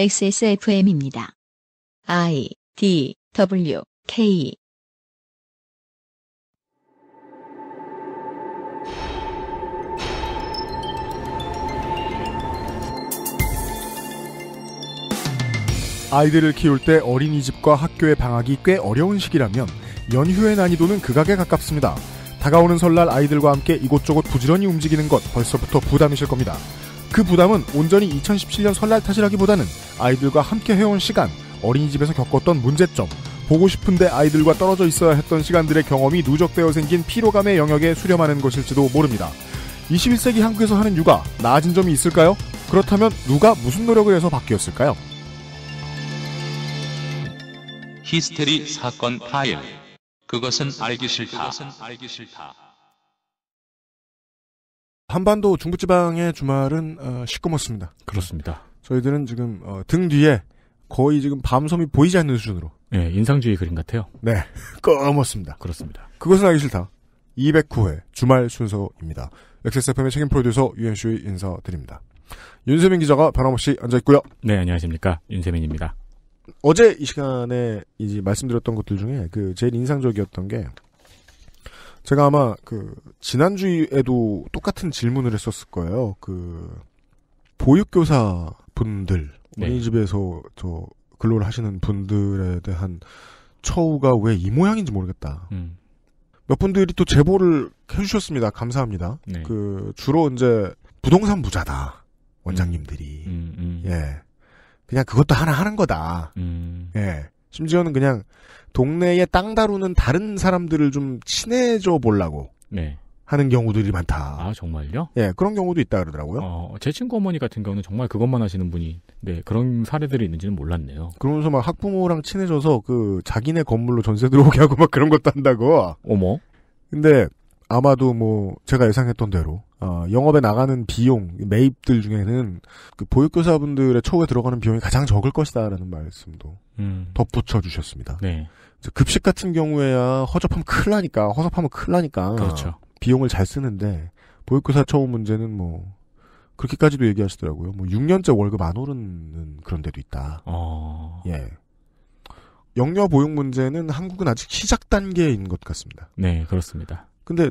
XSFM입니다. I D W K 아이들을 키울 때 어린이집과 학교의 방학이 꽤 어려운 시기라면 연휴의 난이도는 극악에 가깝습니다. 다가오는 설날 아이들과 함께 이곳저곳 부지런히 움직이는 것 벌써부터 부담이실 겁니다. 그 부담은 온전히 2017년 설날 탓이라기보다는 아이들과 함께 해온 시간, 어린이집에서 겪었던 문제점, 보고 싶은데 아이들과 떨어져 있어야 했던 시간들의 경험이 누적되어 생긴 피로감의 영역에 수렴하는 것일지도 모릅니다. 21세기 한국에서 하는 육아, 나아진 점이 있을까요? 그렇다면 누가 무슨 노력을 해서 바뀌었을까요? 히스테리 사건 파일. 그것은 알기 싫다. 그것은 알기 싫다. 한반도 중부지방의 주말은 어, 시꺼멓습니다. 그렇습니다. 저희들은 지금 어, 등 뒤에 거의 지금 밤섬이 보이지 않는 수준으로. 네, 인상주의 그림 같아요. 네, 꺼멓습니다. 그렇습니다. 그것은 알기 싫다. 209회 주말 순서입니다. XSFM의 책임 프로듀서 유현수의 인사드립니다. 윤세민 기자가 변함없이 앉아있고요. 네, 안녕하십니까. 윤세민입니다. 어제 이 시간에 이제 말씀드렸던 것들 중에 그 제일 인상적이었던 게 제가 아마 그 지난주에도 똑같은 질문을 했었을 거예요. 그 보육교사 분들 네. 우리 집에서 저 근로를 하시는 분들에 대한 처우가 왜 이 모양인지 모르겠다. 음. 몇 분들이 또 제보를 해주셨습니다. 감사합니다. 네. 그 주로 이제 부동산 부자다 원장님들이 음, 음, 음. 예 그냥 그것도 하나 하는 거다. 음. 예 심지어는 그냥 동네에 땅 다루는 다른 사람들을 좀 친해져 보려고 네. 하는 경우들이 많다. 아 정말요? 예 그런 경우도 있다 그러더라고요. 어, 제 친구 어머니 같은 경우는 정말 그것만 하시는 분이 네 그런 사례들이 있는지는 몰랐네요. 그러면서 막 학부모랑 친해져서 그 자기네 건물로 전세 들어오게 하고 막 그런 것도 한다고. 어머. 근데 아마도 뭐 제가 예상했던 대로 어, 영업에 나가는 비용 매입들 중에는 그 보육교사분들의 초에 들어가는 비용이 가장 적을 것이다라는 말씀도 음. 덧붙여 주셨습니다. 네. 급식 같은 경우에야 허접하면 큰일 나니까 허접하면 큰일 나니까 그렇죠. 비용을 잘 쓰는데 보육교사 처음 문제는 뭐 그렇게까지도 얘기하시더라고요. 뭐 6년째 월급 안 오르는 그런 데도 있다. 어... 예. 영려 보육 문제는 한국은 아직 시작 단계인 것 같습니다. 네, 그렇습니다. 근데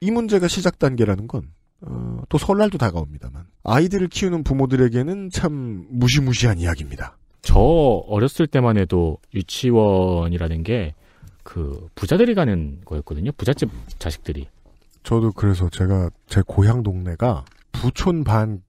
이 문제가 시작 단계라는 건, 어, 또 설날도 다가옵니다만. 아이들을 키우는 부모들에게는 참 무시무시한 이야기입니다. 저 어렸을 때만 해도 유치원이라는 게, 그, 부자들이 가는 거였거든요. 부잣집 자식들이. 저도 그래서 제가, 제 고향 동네가 부촌 반,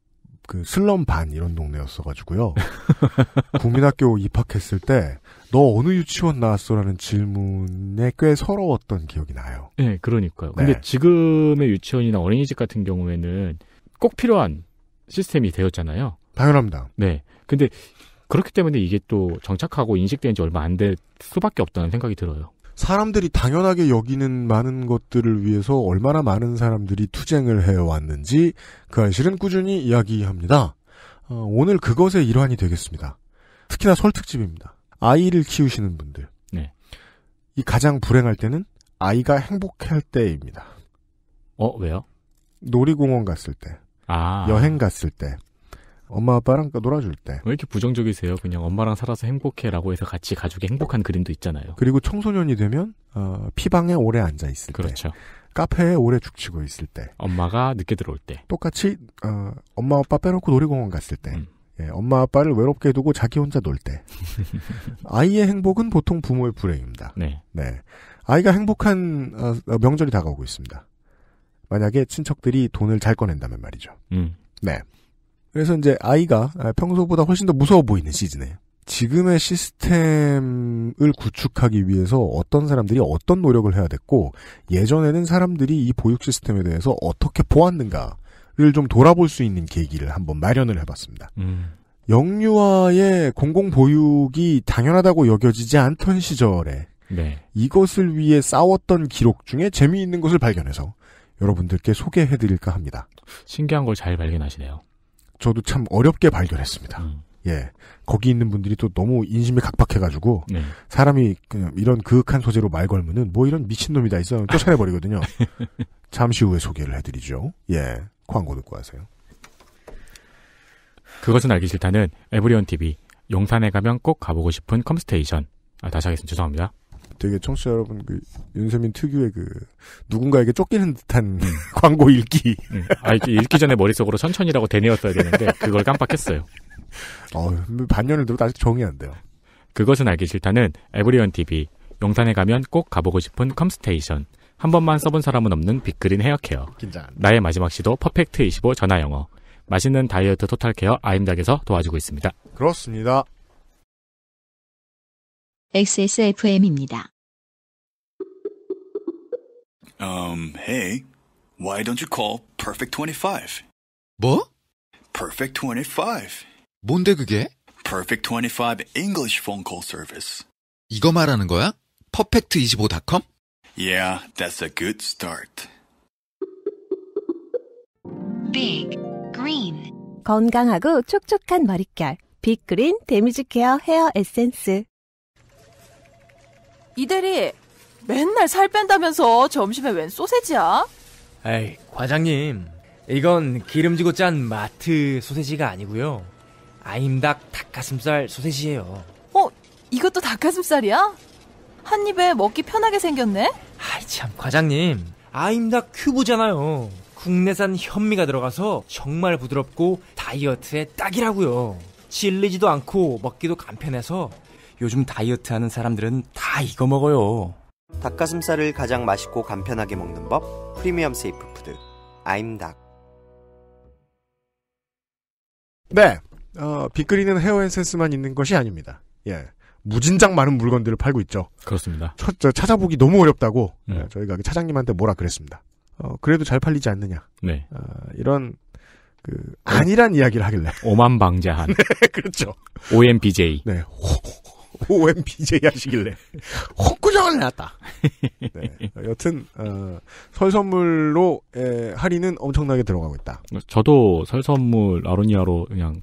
그, 슬럼 반 이런 동네였어가지고요. 국민학교 입학했을 때, 너 어느 유치원 나왔어라는 질문에 꽤 서러웠던 기억이 나요. 네, 그러니까요. 네. 근데 지금의 유치원이나 어린이집 같은 경우에는 꼭 필요한 시스템이 되었잖아요. 당연합니다. 네. 근데 그렇기 때문에 이게 또 정착하고 인식된 지 얼마 안 될 수밖에 없다는 생각이 들어요. 사람들이 당연하게 여기는 많은 것들을 위해서 얼마나 많은 사람들이 투쟁을 해왔는지 그현실은 꾸준히 이야기합니다. 어, 오늘 그것의 일환이 되겠습니다. 특히나 설특집입니다. 아이를 키우시는 분들. 네. 이 가장 불행할 때는 아이가 행복할 때입니다. 어, 왜요? 놀이공원 갔을 때. 아. 여행 갔을 때. 엄마 아빠랑 그 놀아줄 때. 왜 이렇게 부정적이세요? 그냥 엄마랑 살아서 행복해라고 해서 같이 가족이 행복한 그림도 있잖아요. 그리고 청소년이 되면 어, 피방에 오래 앉아 있을 그렇죠. 때. 카페에 오래 죽치고 있을 때. 엄마가 늦게 들어올 때. 똑같이 어, 엄마 아빠 빼놓고 놀이공원 갔을 때. 음. 예, 엄마 아빠를 외롭게 두고 자기 혼자 놀 때. 아이의 행복은 보통 부모의 불행입니다. 네. 네. 아이가 행복한 어, 어, 명절이 다가오고 있습니다. 만약에 친척들이 돈을 잘 꺼낸다면 말이죠. 음. 네. 그래서 이제 아이가 아, 평소보다 훨씬 더 무서워 보이는 시즌에 지금의 시스템을 구축하기 위해서 어떤 사람들이 어떤 노력을 해야 됐고 예전에는 사람들이 이 보육 시스템에 대해서 어떻게 보았는가 역사를 좀 돌아볼 수 있는 계기를 한번 마련을 해봤습니다. 음. 영유아의 공공보육이 당연하다고 여겨지지 않던 시절에 네. 이것을 위해 싸웠던 기록 중에 재미있는 것을 발견해서 여러분들께 소개해드릴까 합니다. 신기한 걸 잘 발견하시네요. 저도 참 어렵게 발견했습니다. 음. 예. 거기 있는 분들이 또 너무 인심이 각박해가지고, 네. 사람이 이런 그윽한 소재로 말 걸면은 뭐 이런 미친놈이다 있어 쫓아내버리거든요. 잠시 후에 소개를 해드리죠. 예. 광고 듣고 하세요. 그것은 알기 싫다는 에브리온 TV 용산에 가면 꼭 가보고 싶은 컴스테이션. 아, 다시 하겠습니다. 죄송합니다. 되게 청취자 여러분 그 윤세민 특유의 그 누군가에게 쫓기는 듯한 음. 광고 읽기. 음. 아 읽기 전에 머릿속으로 천천히라고 되뇌었어야 되는데 그걸 깜빡했어요. 어, 반년을 들어도 아직 정이 안 돼요. 그것은 알기 싫다는 에브리온 TV 용산에 가면 꼭 가보고 싶은 컴스테이션. 한 번만 써본 사람은 없는 빅그린 헤어케어. 긴장. 나의 마지막 시도 퍼펙트 25 전화 영어. 맛있는 다이어트 토탈 케어 아임닭에서 도와주고 있습니다. 그렇습니다. XSFM입니다. Um, hey, why don't you call Perfect 25? 뭐? Perfect 25. 뭔데 그게? Perfect 25 English phone call service. 이거 말하는 거야? perfect25.com? Yeah, that's a good start. Big Green 건강하고 촉촉한 머릿결 빅그린 데미지 케어 헤어 에센스 이대리 맨날 살 뺀다면서 점심에 웬 소세지야? 에이 과장님 이건 기름지고 짠 마트 소세지가 아니고요 아임닭 닭가슴살 소세지예요 어 이것도 닭가슴살이야? 한 입에 먹기 편하게 생겼네? 아이 참 과장님 아임다 큐브잖아요 국내산 현미가 들어가서 정말 부드럽고 다이어트에 딱이라고요 질리지도 않고 먹기도 간편해서 요즘 다이어트 하는 사람들은 다 이거 먹어요 닭가슴살을 가장 맛있고 간편하게 먹는 법 프리미엄 세이프 푸드 아임닭 네 어, 빅그리는 헤어 앤센스만 있는 것이 아닙니다 예 무진장 많은 물건들을 팔고 있죠. 그렇습니다. 첫, 찾아보기 너무 어렵다고 음. 예, 저희가 차장님한테 뭐라 그랬습니다. 어, 그래도 잘 팔리지 않느냐. 네. 어, 이런 그 아니란 오, 이야기를 하길래 오만방자한. 네, 그렇죠. OMBJ. 네. 호, OMBJ 하시길래 헛구정을 났다. 네. 여튼 어, 설 선물로 에, 예, 할인은 엄청나게 들어가고 있다. 저도 설 선물 아로니아로 그냥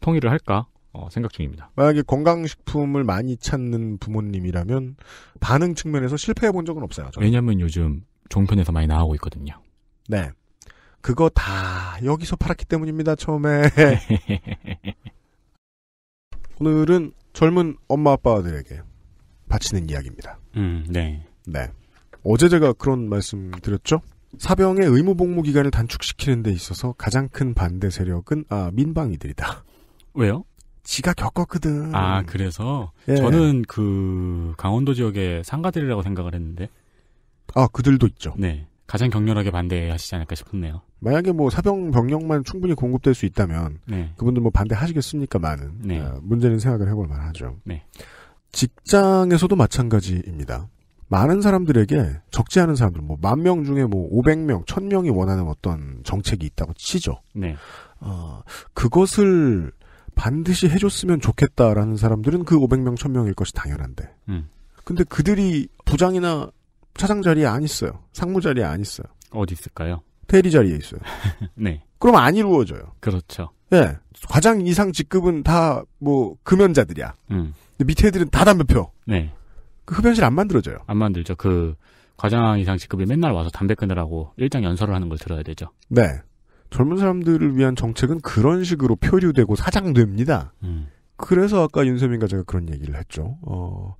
통일을 할까? 어, 생각 중입니다. 만약에 건강식품을 많이 찾는 부모님이라면 반응 측면에서 실패해 본 적은 없어요. 저는. 왜냐하면 요즘 종편에서 많이 나오고 있거든요. 네. 그거 다 여기서 팔았기 때문입니다. 처음에. 오늘은 젊은 엄마 아빠들에게 바치는 이야기입니다. 음, 네. 네. 어제 제가 그런 말씀 드렸죠? 사병의 의무 복무 기간을 단축시키는 데 있어서 가장 큰 반대 세력은 아 민방위들이다. 왜요? 지가 겪었거든. 아, 그래서 예. 저는 그 강원도 지역의 상가들이라고 생각을 했는데. 아, 그들도 있죠. 네. 가장 격렬하게 반대하시지 않을까 싶네요 만약에 뭐 사병 병력만 충분히 공급될 수 있다면 네. 그분들 뭐 반대하시겠습니까? 많은 네. 아, 문제는 생각을 해볼 만하죠. 네. 직장에서도 마찬가지입니다. 많은 사람들에게 적지 않은 사람들, 뭐 만 명 중에 뭐0 0명1 0 0 0명이 원하는 어떤 정책이 있다고 치죠. 네. 어, 그것을 반드시 해줬으면 좋겠다라는 사람들은 그 500명, 1000명일 것이 당연한데. 음. 근데 그들이 부장이나 차장 자리에 안 있어요. 상무 자리에 안 있어요. 어디 있을까요? 대리 자리에 있어요. 네. 그럼 안 이루어져요. 그렇죠. 예. 과장 이상 직급은 다 뭐 금연자들이야. 음. 근데 밑에 애들은 다 담배 펴. 네. 그 흡연실 안 만들어져요. 안 만들죠. 그 과장 이상 직급이 맨날 와서 담배 끊으라고 일장 연설을 하는 걸 들어야 되죠. 네. 젊은 사람들을 위한 정책은 그런 식으로 표류되고 사장됩니다. 음. 그래서 아까 윤세민과 제가 그런 얘기를 했죠. 어,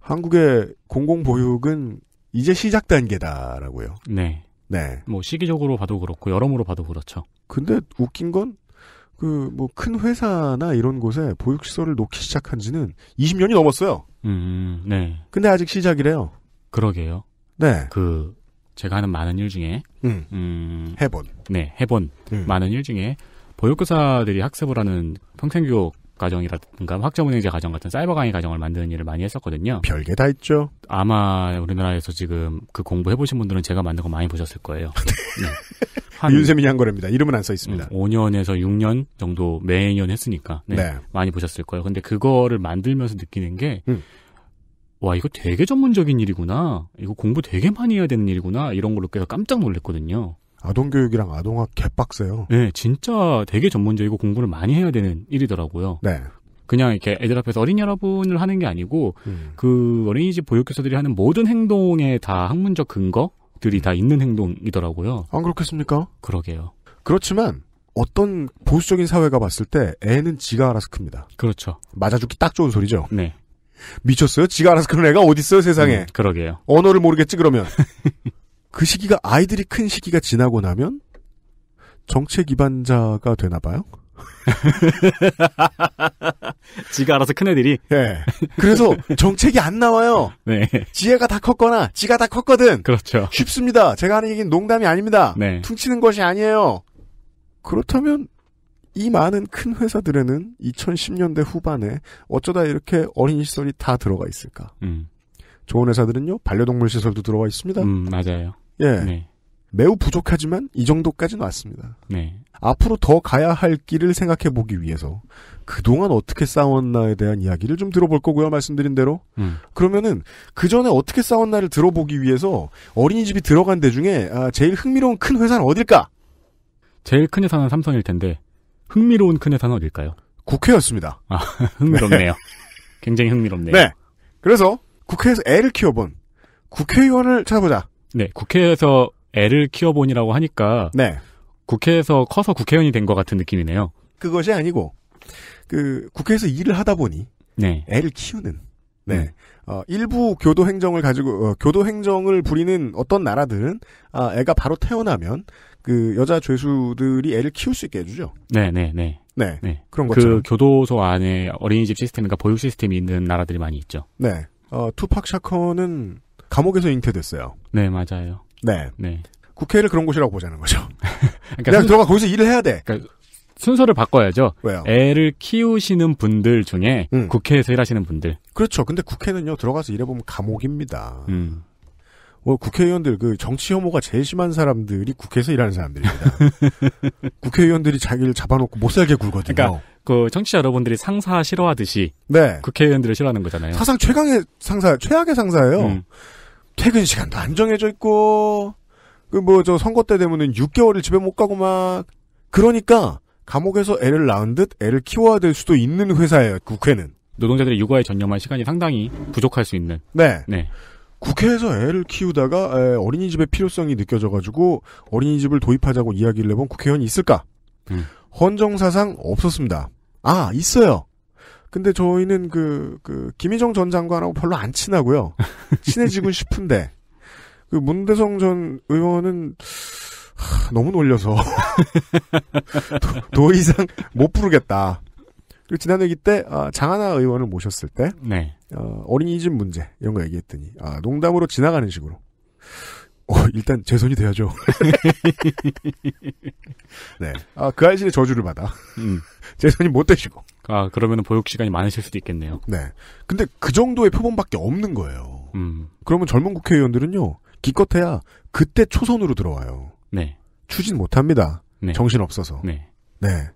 한국의 공공보육은 이제 시작 단계다라고요. 네. 네. 뭐 시기적으로 봐도 그렇고 여러모로 봐도 그렇죠. 근데 웃긴 건 그 뭐 큰 회사나 이런 곳에 보육시설을 놓기 시작한 지는 20년이 넘었어요. 음, 네. 근데 아직 시작이래요. 그러게요. 네. 그 제가 하는 많은 일 중에 음, 음 해본 네 해본 음. 많은 일 중에 보육교사들이 학습을 하는 평생교육 과정이라든가 학점은행제 과정 같은 사이버 강의 과정을 만드는 일을 많이 했었거든요. 별게 다 있죠. 아마 우리나라에서 지금 그 공부해 보신 분들은 제가 만든 거 많이 보셨을 거예요. 네. 한 네. 윤세민이 한 거랍니다. 이름은 안 써 있습니다. 5년에서 음, 6년 정도 매년 했으니까 네. 네. 많이 보셨을 거예요. 근데 그거를 만들면서 느끼는 게 음. 와 이거 되게 전문적인 일이구나. 이거 공부 되게 많이 해야 되는 일이구나. 이런 걸로 깨서 깜짝 놀랐거든요. 아동교육이랑 아동학 개빡세요. 네, 진짜 되게 전문적이고 공부를 많이 해야 되는 일이더라고요. 네. 그냥 이렇게 애들 앞에서 어린이 여러분을 하는 게 아니고 음. 그 어린이집 보육교사들이 하는 모든 행동에 다 학문적 근거들이 음. 다 있는 행동이더라고요. 안 그렇겠습니까? 그러게요. 그렇지만 어떤 보수적인 사회가 봤을 때 애는 지가 알아서 큽니다. 그렇죠. 맞아 죽기 딱 좋은 소리죠. 네. 미쳤어요? 지가 알아서 그런 애가 어딨어요 세상에. 음, 그러게요. 언어를 모르겠지 그러면. 그 시기가 아이들이 큰 시기가 지나고 나면 정책 기반자가 되나 봐요. 지가 알아서 큰 애들이. 예. 네. 그래서 정책이 안 나와요. 네. 지혜가 다 컸거나 지가 다 컸거든. 그렇죠. 쉽습니다. 제가 하는 얘기는 농담이 아닙니다. 네. 퉁치는 것이 아니에요. 그렇다면 이 많은 큰 회사들에는 2010년대 후반에 어쩌다 이렇게 어린 시설이 다 들어가 있을까? 음. 좋은 회사들은요 반려동물 시설도 들어가 있습니다. 음, 맞아요. 예. 네. 매우 부족하지만 이 정도까지는 왔습니다. 네. 앞으로 더 가야 할 길을 생각해 보기 위해서 그동안 어떻게 싸웠나에 대한 이야기를 좀 들어볼 거고요. 말씀드린 대로. 음. 그러면은 그 전에 어떻게 싸웠나를 들어보기 위해서 어린이집이 들어간 데 중에 아, 제일 흥미로운 큰 회사는 어딜까? 제일 큰 회사는 삼성일 텐데 흥미로운 큰의 단어 일까요 국회였습니다. 아, 흥미롭네요. 네. 굉장히 흥미롭네요. 네. 그래서 국회에서 애를 키워본 국회의원을 찾아보자. 네, 국회에서 애를 키워본이라고 하니까 네. 국회에서 커서 국회의원이 된 것 같은 느낌이네요. 그것이 아니고 그 국회에서 일을 하다 보니 네. 애를 키우는 네. 음. 어, 일부 교도 행정을 가지고 어, 교도 행정을 부리는 어떤 나라들은 아, 애가 바로 태어나면 그 여자 죄수들이 애를 키울 수 있게 해주죠. 네, 네, 네. 네, 네. 그런 거. 그 교도소 안에 어린이집 시스템인가 그러니까 보육 시스템이 있는 나라들이 많이 있죠. 네. 어, 투팍 샤커는 감옥에서 잉태됐어요. 네, 맞아요. 네. 네. 국회를 그런 곳이라고 보자는 거죠. 그러니까 그냥 순... 들어가 거기서 일을 해야 돼. 그러니까 순서를 바꿔야죠. 왜요? 애를 키우시는 분들 중에 음. 국회에서 일하시는 분들. 그렇죠. 근데 국회는요 들어가서 일해보면 감옥입니다. 음. 뭐 국회의원들 그 정치 혐오가 제일 심한 사람들이 국회에서 일하는 사람들입니다. 국회의원들이 자기를 잡아놓고 못 살게 굴거든요. 그러니까 그 정치자 여러분들이 상사 싫어하듯이 네. 국회의원들을 싫어하는 거잖아요. 사상 최강의 상사, 최악의 상사예요. 음. 퇴근 시간도 안 정해져 있고 그 뭐 저 선거 때 되면은 6개월을 집에 못 가고 막 그러니까 감옥에서 애를 낳은 듯 애를 키워야 될 수도 있는 회사예요. 국회는 노동자들의 육아에 전념할 시간이 상당히 부족할 수 있는. 네. 네. 국회에서 애를 키우다가 어린이집의 필요성이 느껴져가지고 어린이집을 도입하자고 이야기를 해본 국회의원이 있을까? 음. 헌정사상 없었습니다. 아 있어요. 근데 저희는 그, 그, 김희정 전 장관하고 별로 안 친하고요. 친해지고 싶은데. 그 문대성 전 의원은, 하, 너무 놀려서. 더 이상 못 부르겠다. 그리고 지난 회기 때 아, 장하나 의원을 모셨을 때 네. 어, 어린이집 문제 이런 거 얘기했더니 아, 농담으로 지나가는 식으로 어, 일단 재선이 돼야죠. 네, 아, 그 아이신의 저주를 받아 재선이못 음. 되시고 아 그러면 보육 시간이 많으실 수도 있겠네요. 네, 근데 그 정도의 표본밖에 없는 거예요. 음. 그러면 젊은 국회의원들은요 기껏해야 그때 초선으로 들어와요. 네, 추진 못합니다. 네. 정신 없어서. 네. 네.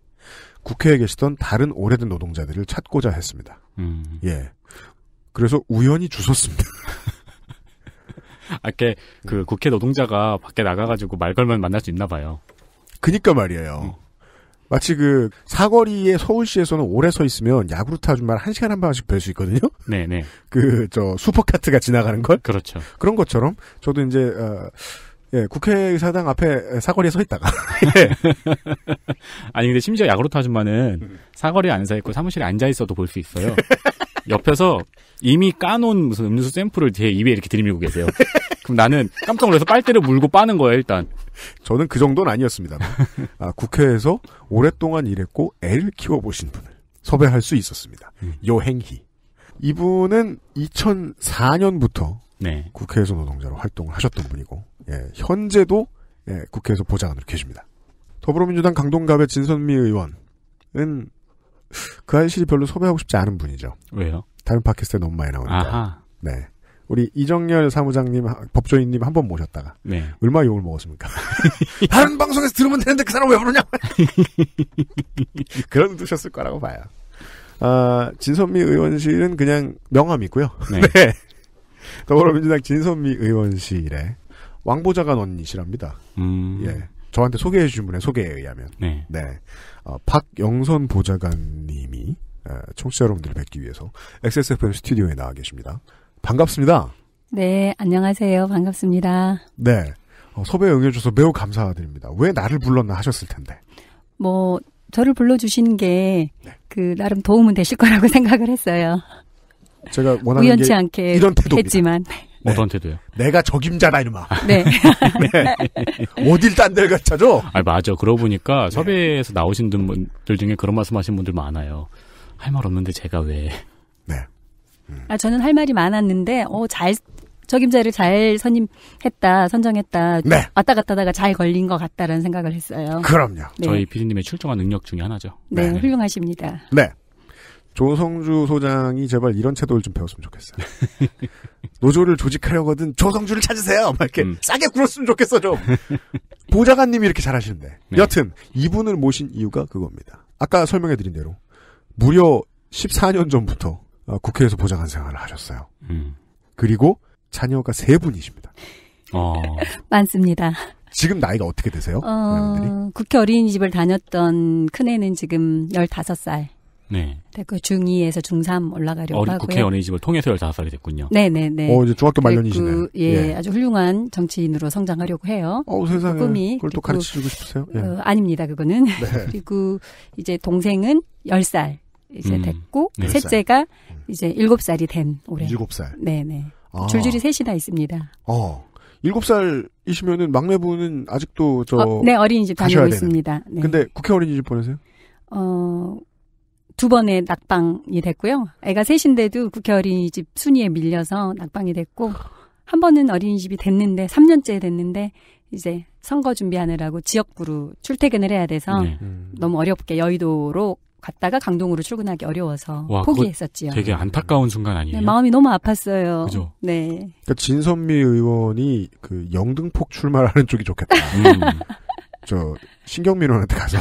국회에 계시던 다른 오래된 노동자들을 찾고자 했습니다. 음. 예. 그래서 우연히 주셨습니다. 아, 이그 음. 국회 노동자가 밖에 나가가지고 말 걸면 만날 수 있나 봐요. 그니까 말이에요. 음. 마치 그 사거리에 서울시에서는 오래 서 있으면 야구르트 아줌마를 한 시간 한 방씩 뵐 수 있거든요. 네네. 그저 슈퍼카트가 지나가는 걸. 그렇죠. 그런 것처럼 저도 이제 어, 예, 국회의사당 앞에 사거리에 서 있다가. 예. 아니 근데 심지어 야그로트 아줌마는 음. 사거리에 안서 있고 사무실에 앉아 있어도 볼 수 있어요. 옆에서 이미 까놓은 무슨 음료수 샘플을 제 입에 이렇게 들이밀고 계세요. 그럼 나는 깜짝 놀라서 빨대를 물고 빠는 거예요, 일단. 저는 그 정도는 아니었습니다. 아, 국회에서 오랫동안 일했고 애를 키워보신 분을 섭외할 수 있었습니다. 음. 요행희. 이분은 2004년부터 네. 국회에서 노동자로 활동을 하셨던 분이고 예, 현재도 예, 국회에서 보좌관으로 계십니다. 더불어민주당 강동갑의 진선미 의원은 그 아이실이 별로 소외하고 싶지 않은 분이죠. 왜요? 다른 팟캐스트에 너무 많이 나오니까. 아하. 네. 우리 이정열 사무장님, 법조인님 한 번 모셨다가 네. 얼마 욕을 먹었습니까? 다른 방송에서 들으면 되는데 그 사람 왜 부르냐? 그런 드셨을 거라고 봐요. 아, 진선미 의원실은 그냥 명함이고요. 네. 네. 더불어민주당 진선미 의원실에 왕보좌관 언니시랍니다. 음. 예. 저한테 소개해 주신 분의 소개에 의하면. 네. 네. 어, 박영선 보좌관님이 에, 어, 청취자 여러분들을 뵙기 위해서 XSFM 스튜디오에 나와 계십니다. 반갑습니다. 네, 안녕하세요. 반갑습니다. 네. 어, 섭외 응해줘서 매우 감사드립니다. 왜 나를 불렀나 하셨을 텐데. 뭐, 저를 불러주신 게, 네. 그, 나름 도움은 되실 거라고 생각을 했어요. 제가 워낙 는 우연치 않게 했지만. 네. 모두한테도요. 내가 적임자나 이놈아. 아. 네. 네. 어딜 딴 데를 가 찾아? 아 맞아. 그러고 보니까 네. 섭외에서 나오신 분들 중에 그런 말씀하신 분들 많아요. 할 말 없는데 제가 왜? 네. 음. 아 저는 할 말이 많았는데 어잘 적임자를 잘 선임했다, 선정했다, 네. 왔다 갔다 하다가 잘 걸린 것 같다라는 생각을 했어요. 그럼요. 네. 저희 피디님의 출중한 능력 중에 하나죠. 네, 네. 훌륭하십니다. 네. 조성주 소장이 제발 이런 태도를 좀 배웠으면 좋겠어요. 노조를 조직하려거든 조성주를 찾으세요. 막 이렇게 음. 싸게 굴었으면 좋겠어 좀. 보좌관님이 이렇게 잘하시는데. 네. 여튼 이분을 모신 이유가 그겁니다. 아까 설명해드린 대로 무려 14년 전부터 어, 국회에서 보좌관 생활을 하셨어요. 음. 그리고 자녀가 세 분이십니다. 어. 많습니다. 지금 나이가 어떻게 되세요? 어, 국회 어린이집을 다녔던 큰애는 지금 15살. 네. 네. 그 중2에서 중3 올라가려고 어리, 하고요. 국회 연예집을 통해서 15살이 됐군요. 네네네. 네, 네. 어, 이제 중학교 그 말년이시네. 그, 예, 예, 아주 훌륭한 정치인으로 성장하려고 해요. 어, 세상에. 꿈이. 그걸 또 가르치고 싶으세요? 예. 어, 아닙니다, 그거는. 네. 그리고 이제 동생은 10살 이제 음, 됐고, 네. 셋째가 음. 이제 7살이 된 올해. 7살. 네네. 아. 줄줄이 셋이나 있습니다. 어. 일곱 살이시면은 막내분은 아직도 저 어, 네 어린이집 다니고 있습니다. 네. 근데 국회 어린이집 보내세요? 어두 번의 낙방이 됐고요. 애가 셋인데도 국회 어린이집 순위에 밀려서 낙방이 됐고 한 번은 어린이집이 됐는데 3년째 됐는데 이제 선거 준비하느라고 지역구로 출퇴근을 해야 돼서 네. 너무 어렵게 여의도로 갔다가 강동으로 출근하기 어려워서 와, 포기했었지요. 되게 안타까운 순간 네, 아니에요? 네, 마음이 너무 아팠어요. 그죠? 네. 그러니까 진선미 의원이 그 영등포 출마하는 쪽이 좋겠다. 음. 저 신경민원한테 가서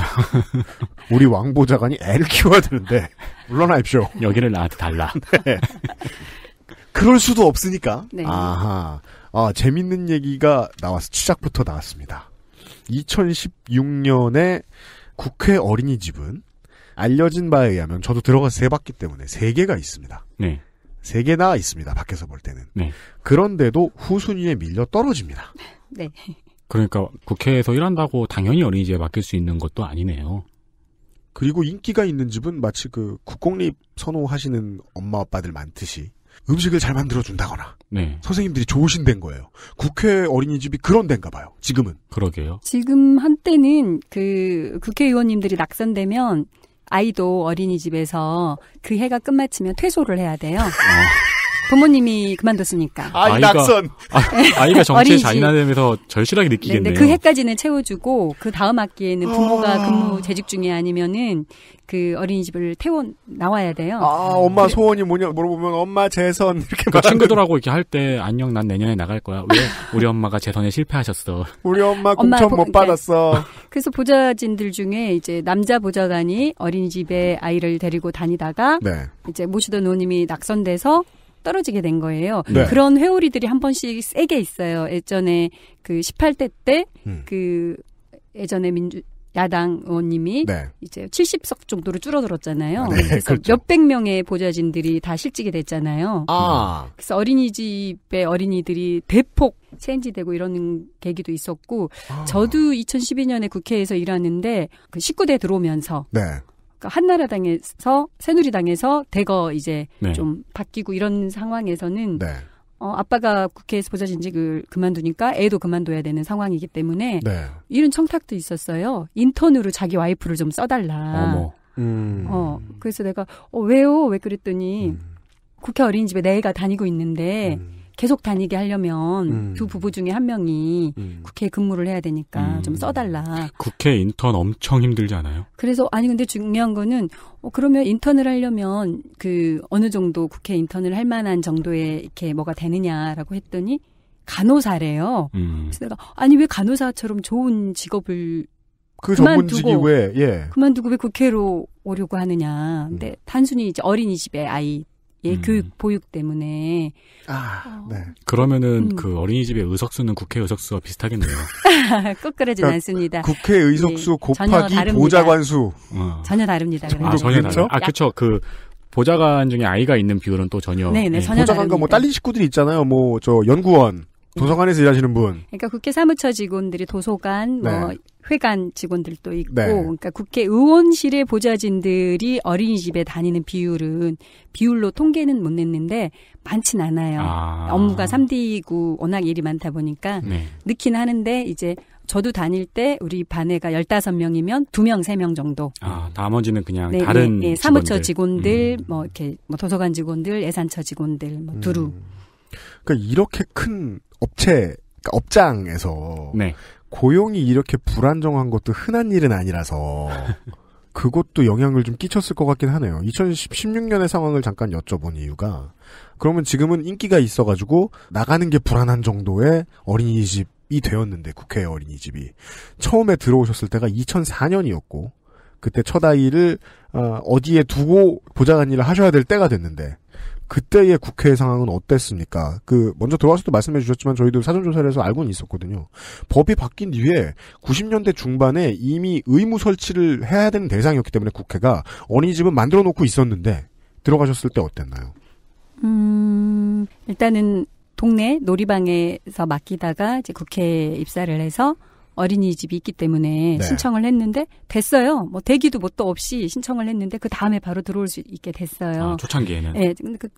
우리 왕보좌관이 애를 키워야 되는데 물러나십시오. 여기를 나한테 달라. 네. 그럴 수도 없으니까. 네. 아하. 아, 재밌는 얘기가 나와서 시작부터 나왔습니다. 2016년에 국회 어린이집은 알려진 바에 의하면 저도 들어가서 세봤기 때문에 세 개가 있습니다. 네. 세 개나 있습니다. 밖에서 볼 때는. 네. 그런데도 후순위에 밀려 떨어집니다. 네. 그러니까 국회에서 일한다고 당연히 어린이집에 맡길 수 있는 것도 아니네요. 그리고 인기가 있는 집은 마치 그 국공립 선호하시는 엄마 아빠들 많듯이 음식을 잘 만들어준다거나 네. 선생님들이 좋으신 된 거예요. 국회 어린이집이 그런 데인가 봐요. 지금은. 그러게요. 지금 한때는 그 국회의원님들이 낙선되면 아이도 어린이집에서 그 해가 끝마치면 퇴소를 해야 돼요. 어. 부모님이 그만뒀으니까. 아이 낙선. 아, 이가 정치에 잔인하면서 절실하게 느끼겠네요. 네, 네, 그 해까지는 채워주고 그 다음 학기에는 부모가 아. 근무 재직 중에 아니면은 그 어린이집을 태워 나와야 돼요. 아 엄마 그래. 소원이 뭐냐 물어보면 엄마 재선 이렇게 그러니까 친구들하고 이렇게 할때 안녕 난 내년에 나갈 거야. 왜 우리 엄마가 재선에 실패하셨어. 우리 엄마 공천 못 그러니까 받았어. 그래서 보좌진들 중에 이제 남자 보좌관이 어린이집에 아이를 데리고 다니다가 네. 이제 모시던 노님이 낙선돼서 떨어지게 된 거예요. 네. 그런 회오리들이 한 번씩 세게 있어요. 예전에 그 18대 때그 음. 그 예전에 민주 야당 의원님이 네. 이제 70석 정도로 줄어들었잖아요. 아, 네, 그래서 그렇죠. 몇백 명의 보좌진들이 다 실직이 됐잖아요. 아. 그래서 어린이집의 어린이들이 대폭 체인지되고 이런 계기도 있었고 아. 저도 2012년에 국회에서 일하는데 그 19대 들어오면서 네. 그러니까 한나라당에서 새누리당에서 대거 이제 네. 좀 바뀌고 이런 상황에서는 네. 어, 아빠가 국회에서 보좌진직을 그만두니까 애도 그만둬야 되는 상황이기 때문에 네. 이런 청탁도 있었어요. 인턴으로 자기 와이프를 좀 써달라. 음. 어, 그래서 내가 어, 왜요? 왜 그랬더니 음. 국회 어린이집에 내가 다니고 있는데 음. 계속 다니게 하려면 음. 두 부부 중에 한 명이 음. 국회 근무를 해야 되니까 음. 좀 써달라. 국회 인턴 엄청 힘들지 않아요? 그래서 아니 근데 중요한 거는 어, 그러면 인턴을 하려면 그 어느 정도 국회 인턴을 할 만한 정도의 이렇게 뭐가 되느냐라고 했더니 간호사래요. 음. 그래서 내가 아니 왜 간호사처럼 좋은 직업을 그 전문직이 왜 예. 그만두고 왜 국회로 오려고 하느냐. 음. 근데 단순히 이제 어린이집에 아이 예, 음. 교육 보육 때문에. 아, 어. 네. 그러면은 음. 그 어린이집의 의석수는 국회 의석수와 비슷하겠네요. 꼭 그러진 그러니까 않습니다. 국회 네, 의석수 네. 곱하기 보좌관수. 어. 전혀 다릅니다. 그렇죠? 아, 전혀 다르죠. 아, 그렇죠. 그 보좌관 중에 아이가 있는 비율은 또 전혀. 네, 네, 네. 전혀 보좌관과 뭐 딸린 식구들이 있잖아요. 뭐 저 연구원, 도서관에서 일하시는 분. 그러니까 국회 사무처 직원들이 도서관, 뭐 네. 뭐 회관 직원들도 있고, 네. 그러니까 국회의원실의 보좌진들이 어린이집에 다니는 비율은 비율로 통계는 못 냈는데 많진 않아요. 아. 업무가 3D이고 워낙 일이 많다 보니까 네. 늦긴 하는데 이제 저도 다닐 때 우리 반에가 15명이면 2명, 3명 정도. 아, 나머지는 그냥 네, 다른 네, 네, 사무처 직원들, 음. 뭐 이렇게 뭐 도서관 직원들, 예산처 직원들 뭐 음. 두루. 음. 그러니까 이렇게 큰 업체 그러니까 업장에서 네. 고용이 이렇게 불안정한 것도 흔한 일은 아니라서 그것도 영향을 좀 끼쳤을 것 같긴 하네요. 2016년의 상황을 잠깐 여쭤본 이유가 그러면 지금은 인기가 있어가지고 나가는 게 불안한 정도의 어린이집이 되었는데 국회 의 어린이집이 처음에 들어오셨을 때가 2004년이었고 그때 첫 아이를 어, 어디에 두고 보좌관 일을 하셔야 될 때가 됐는데 그때의 국회 상황은 어땠습니까? 그 먼저 들어와서도 말씀해 주셨지만 저희도 사전 조사를 해서 알고는 있었거든요. 법이 바뀐 뒤에 90년대 중반에 이미 의무 설치를 해야 되는 대상이었기 때문에 국회가 어린이집은 만들어 놓고 있었는데 들어가셨을 때 어땠나요? 음, 일단은 동네 놀이방에서 맡기다가 이제 국회에 입사를 해서 어린이집이 있기 때문에 네. 신청을 했는데 됐어요. 뭐 대기도 뭣도 뭐 없이 신청을 했는데 그 다음에 바로 들어올 수 있게 됐어요. 아, 초창기에는. 네,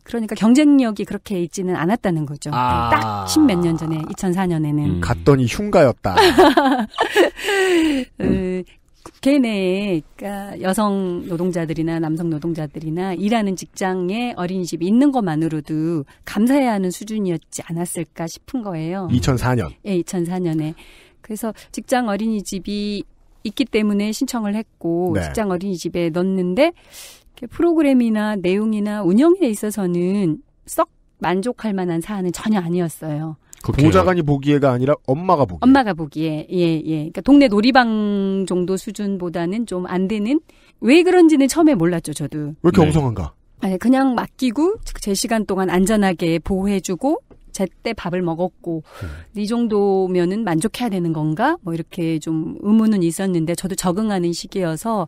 그러니까 경쟁력이 그렇게 있지는 않았다는 거죠. 아~ 딱 십몇 년 전에 2004년에는 음. 갔더니 흉가였다. 음. 국회 내에 그러니까 여성 노동자들이나 남성 노동자들이나 일하는 직장에 어린이집이 있는 것만으로도 감사해야 하는 수준이었지 않았을까 싶은 거예요. 2004년. 예, 2004년에. 그래서 직장 어린이집이 있기 때문에 신청을 했고 네. 직장 어린이집에 넣었는데 프로그램이나 내용이나 운영에 있어서는 썩 만족할 만한 사안은 전혀 아니었어요. 보좌관이 보기에가 아니라 엄마가 보기에. 엄마가 보기에 예예. 예. 그러니까 동네 놀이방 정도 수준보다는 좀 안 되는 왜 그런지는 처음에 몰랐죠 저도. 왜 이렇게 네. 엉성한가? 아니 그냥 맡기고 제 시간 동안 안전하게 보호해주고 제때 밥을 먹었고 음. 이 정도면은 만족해야 되는 건가? 뭐 이렇게 좀 의문은 있었는데 저도 적응하는 시기여서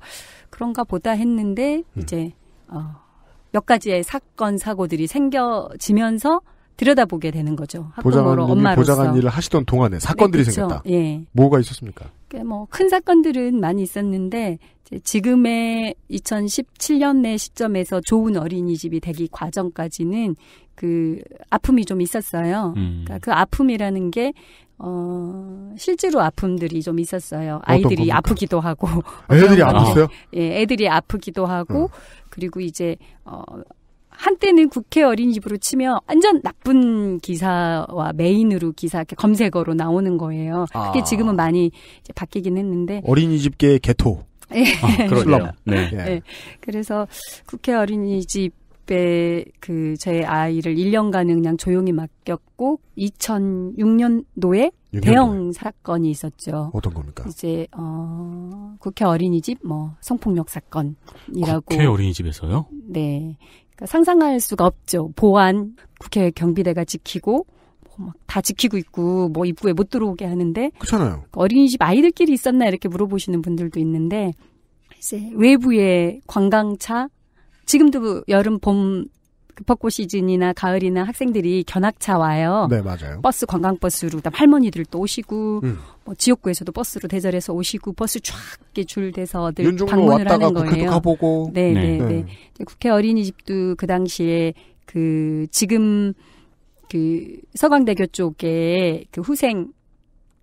그런가 보다 했는데 음. 이제 어, 몇 가지의 사건 사고들이 생겨지면서 들여다보게 되는 거죠. 학부모로 엄마로서 보좌관 일을 하시던 동안에 사건들이 네, 그렇죠. 생겼다. 예. 뭐가 있었습니까? 뭐큰 사건들은 많이 있었는데 지금의 2017년의 시점에서 좋은 어린이집이 되기 과정까지는 그 아픔이 좀 있었어요. 음. 그러니까 그 아픔이라는 게 어, 실제로 아픔들이 좀 있었어요. 아이들이 아프기도 하고. 애들이 어. 아팠어요? 예, 애들이 아프기도 하고, 어. 그리고 이제, 어, 한때는 국회 어린이집으로 치면 완전 나쁜 기사와 메인으로 기사 검색어로 나오는 거예요. 그게 아. 지금은 많이 바뀌긴 했는데. 어린이집계의 개토. 예. 아, 그러게요. 네. 네. 그래서 국회 어린이집 그, 제 아이를 1년간은 그냥 조용히 맡겼고, 2006년도에 6년도에. 대형 사건이 있었죠. 어떤 겁니까? 이제, 어, 국회 어린이집, 뭐, 성폭력 사건이라고. 국회 어린이집에서요? 네. 그러니까 상상할 수가 없죠. 보안, 국회 경비대가 지키고, 막다 지키고 있고 뭐 입구에 못 들어오게 하는데 그렇잖아요. 어린이집 아이들끼리 있었나 이렇게 물어보시는 분들도 있는데 이제 외부의 관광차 지금도 여름 봄 그 벚꽃 시즌이나 가을이나 학생들이 견학차 와요. 네, 맞아요. 버스 관광버스로 그다음 할머니들도 오시고 음. 뭐 지역구에서도 버스로 대절해서 오시고 버스 쫙줄 대서들 방문을 하는 거예요. 가보고. 네, 네, 네. 네. 네. 국회 어린이집도 그 당시에 그 지금 그 서강대교 쪽에 그 후생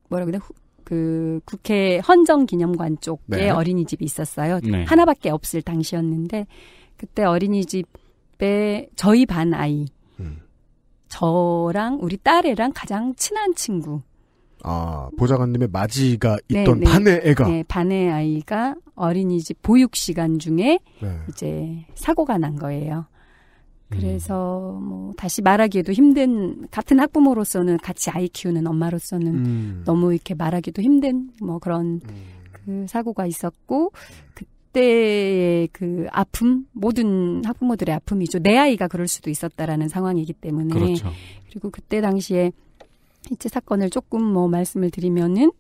뭐라고 그래 그 국회 헌정기념관 쪽에 네. 어린이집이 있었어요. 네. 하나밖에 없을 당시였는데 그때 어린이집에 저희 반 아이 음. 저랑 우리 딸애랑 가장 친한 친구 아, 보좌관님의 맞이가 네, 있던 네, 반의 애가. 네, 반의 아이가 어린이집 보육 시간 중에 네. 이제 사고가 난 거예요. 그래서 음. 뭐 다시 말하기에도 힘든 같은 학부모로서는 같이 아이 키우는 엄마로서는 음. 너무 이렇게 말하기도 힘든 뭐 그런 음. 그 사고가 있었고 그때의 그 아픔 모든 학부모들의 아픔이죠. 내 아이가 그럴 수도 있었다라는 상황이기 때문에 그렇죠. 그리고 그때 당시에 이제 사건을 조금 뭐 말씀을 드리면은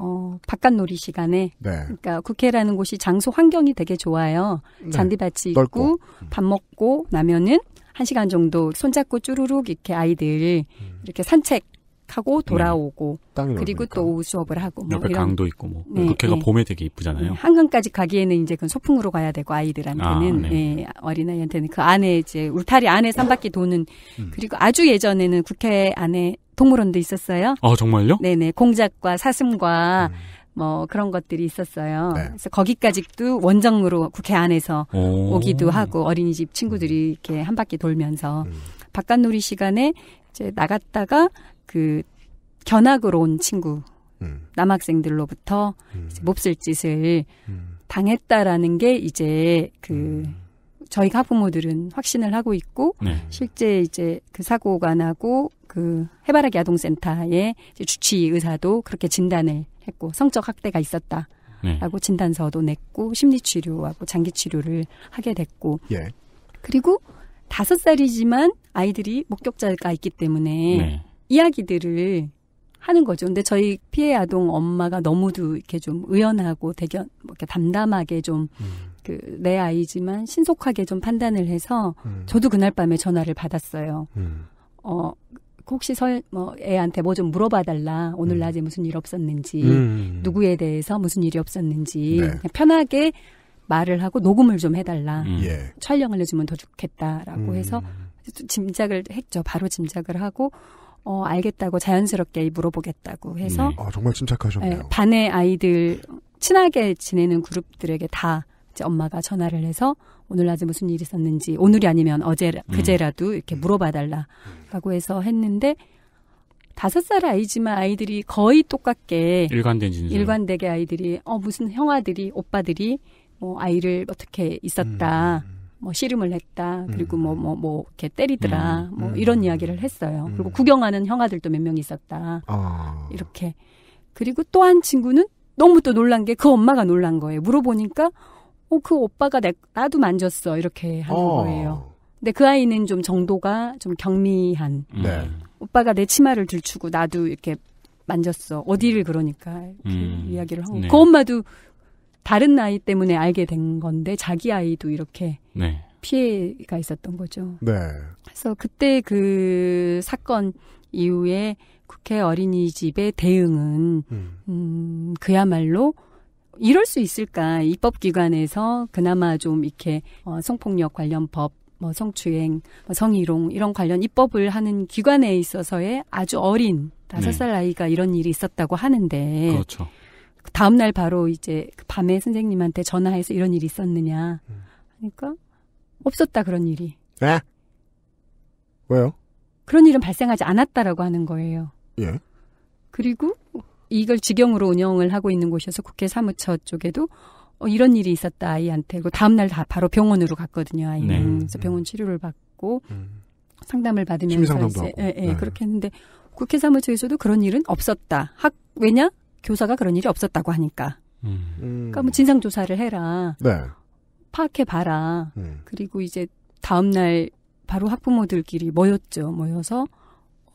어, 바깥놀이 시간에 네. 그러니까 국회라는 곳이 장소 환경이 되게 좋아요. 네. 잔디밭이 넓고. 있고 음. 밥 먹고 나면은 한 시간 정도 손잡고 쭈루룩 이렇게 아이들 음. 이렇게 산책 하고 네. 돌아오고 네. 그리고 또 오후 수업을 하고 뭐 옆에 이런. 강도 있고 뭐 네, 국회가 그 네. 봄에 되게 이쁘잖아요. 네, 한강까지 가기에는 이제 그 소풍으로 가야 되고 아이들한테는 아, 네. 네. 어린아이한테는 그 안에 이제 울타리 안에 산 바퀴 도는 음. 그리고 아주 예전에는 국회 안에 동물원도 있었어요. 아 정말요? 네네 공작과 사슴과 음. 뭐 그런 것들이 있었어요. 네. 그래서 거기까지도 원정으로 국회 안에서 오. 오기도 하고 어린이집 친구들이 이렇게 한 바퀴 돌면서 음. 바깥놀이 시간에 이제 나갔다가 그 견학으로 온 친구 음. 남학생들로부터 음. 몹쓸 짓을 음. 당했다라는 게 이제 그저희 음. 학부모들은 확신을 하고 있고 네. 실제 이제 그 사고가 나고 그 해바라기 아동센터의 주치 의사도 그렇게 진단을 했고 성적 학대가 있었다. 라고 네. 진단서도 냈고 심리치료하고 장기치료를 하게 됐고 예. 그리고 다섯 살이지만 아이들이 목격자가 있기 때문에 네. 이야기들을 하는 거죠. 근데 저희 피해 아동 엄마가 너무도 이렇게 좀 의연하고 대견, 뭐 이렇게 담담하게 좀, 음. 그, 내 아이지만 신속하게 좀 판단을 해서, 음. 저도 그날 밤에 전화를 받았어요. 음. 어, 그 혹시 설, 뭐, 애한테 뭐 좀 물어봐달라. 오늘 음. 낮에 무슨 일 없었는지, 음, 음, 누구에 대해서 무슨 일이 없었는지, 네. 편하게 말을 하고 녹음을 좀 해달라. 예. 촬영을 해주면 더 좋겠다라고 해서, 짐작을 했죠. 바로 짐작을 하고, 어, 알겠다고 자연스럽게 물어보겠다고 해서 음. 아, 정말 침착하셨네요. 네, 반의 아이들 친하게 지내는 그룹들에게 다 이제 엄마가 전화를 해서 오늘 낮에 무슨 일이 있었는지 오늘이 아니면 어제 그제라도 음. 이렇게 음. 물어봐달라라고 해서 했는데 다섯 살 아이지만 아이들이 거의 똑같게 일관된 진술. 일관되게 아이들이 어 무슨 형아들이 오빠들이 뭐 아이를 어떻게 있었다. 음. 음뭐 씨름을 했다 그리고 뭐 뭐뭐 음. 뭐, 뭐 이렇게 때리더라 음. 뭐 음. 이런 이야기를 했어요. 음. 그리고 구경하는 형아들도 몇 명 있었다. 아. 이렇게 그리고 또 한 친구는 너무 또 놀란 게 그 엄마가 놀란 거예요. 물어보니까 어그 오빠가 내, 나도 만졌어 이렇게 하는 어. 거예요. 근데 그 아이는 좀 정도가 좀 경미한 네. 오빠가 내 치마를 들추고 나도 이렇게 만졌어 어디를 음. 그러니까 음. 이야기를 하고 네. 그 엄마도 다른 아이 때문에 알게 된 건데 자기 아이도 이렇게 네. 피해가 있었던 거죠. 네. 그래서 그때 그 사건 이후에 국회 어린이집의 대응은 음, 음 그야말로 이럴 수 있을까 입법기관에서 그나마 좀 이렇게 어, 성폭력 관련 법, 뭐 성추행, 뭐 성희롱 이런 관련 입법을 하는 기관에 있어서의 아주 어린 다섯 네. 살 네. 아이가 이런 일이 있었다고 하는데 그렇죠. 다음 날 바로 이제 그 밤에 선생님한테 전화해서 이런 일이 있었느냐. 음. 그러니까 없었다 그런 일이. 에? 네? 왜요? 그런 일은 발생하지 않았다라고 하는 거예요. 예. 그리고 이걸 직영으로 운영을 하고 있는 곳이어서 국회 사무처 쪽에도 어, 이런 일이 있었다 아이한테 그 다음날 바로 병원으로 갔거든요 아이는 네. 그래서 음. 병원 치료를 받고 음. 상담을 받으면서 이제 예, 예, 네. 그렇게 했는데 국회 사무처에서도 그런 일은 없었다 학 왜냐 교사가 그런 일이 없었다고 하니까 음. 음. 그러니까 뭐 진상 조사를 해라 네. 파악해 봐라. 음. 그리고 이제 다음 날 바로 학부모들끼리 모였죠. 모여서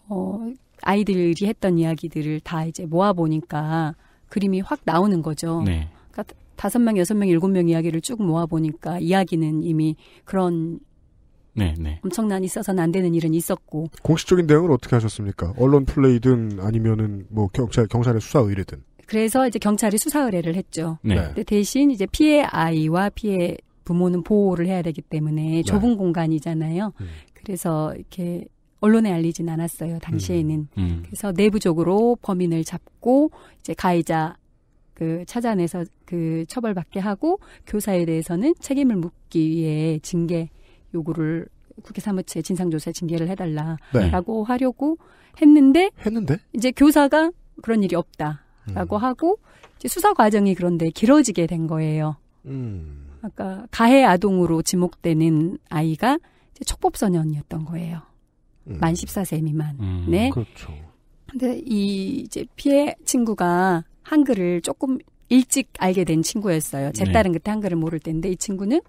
어 아이들이 했던 이야기들을 다 이제 모아 보니까 그림이 확 나오는 거죠. 네. 그러니까 다섯 명, 여섯 명, 일곱 명 이야기를 쭉 모아 보니까 이야기는 이미 그런 네, 네. 엄청난 있어서는 안 되는 일은 있었고 공식적인 대응을 어떻게 하셨습니까? 언론 플레이든 아니면은 뭐 경찰 경찰의 수사 의뢰든 그래서 이제 경찰이 수사 의뢰를 했죠. 네. 네. 근데 대신 이제 피해 아이와 피해 부모는 보호를 해야 되기 때문에 네. 좁은 네. 공간이잖아요. 음. 그래서 이렇게 언론에 알리진 않았어요. 당시에는. 음. 음. 그래서 내부적으로 범인을 잡고 이제 가해자 그 찾아내서 그 처벌받게 하고 교사에 대해서는 책임을 묻기 위해 징계 요구를 국회 사무처에 진상조사 징계를 해달라라고 네. 하려고 했는데 했는데 이제 교사가 그런 일이 없다라고 음. 하고 이제 수사 과정이 그런데 길어지게 된 거예요. 음. 아까 가해 아동으로 지목되는 아이가 촉법 소년이었던 거예요. 음. 만 14세 미만. 음, 네. 그렇죠. 근데 이 이제 피해 친구가 한글을 조금 일찍 알게 된 친구였어요. 제 네. 딸은 그때 한글을 모를 때인데 이 친구는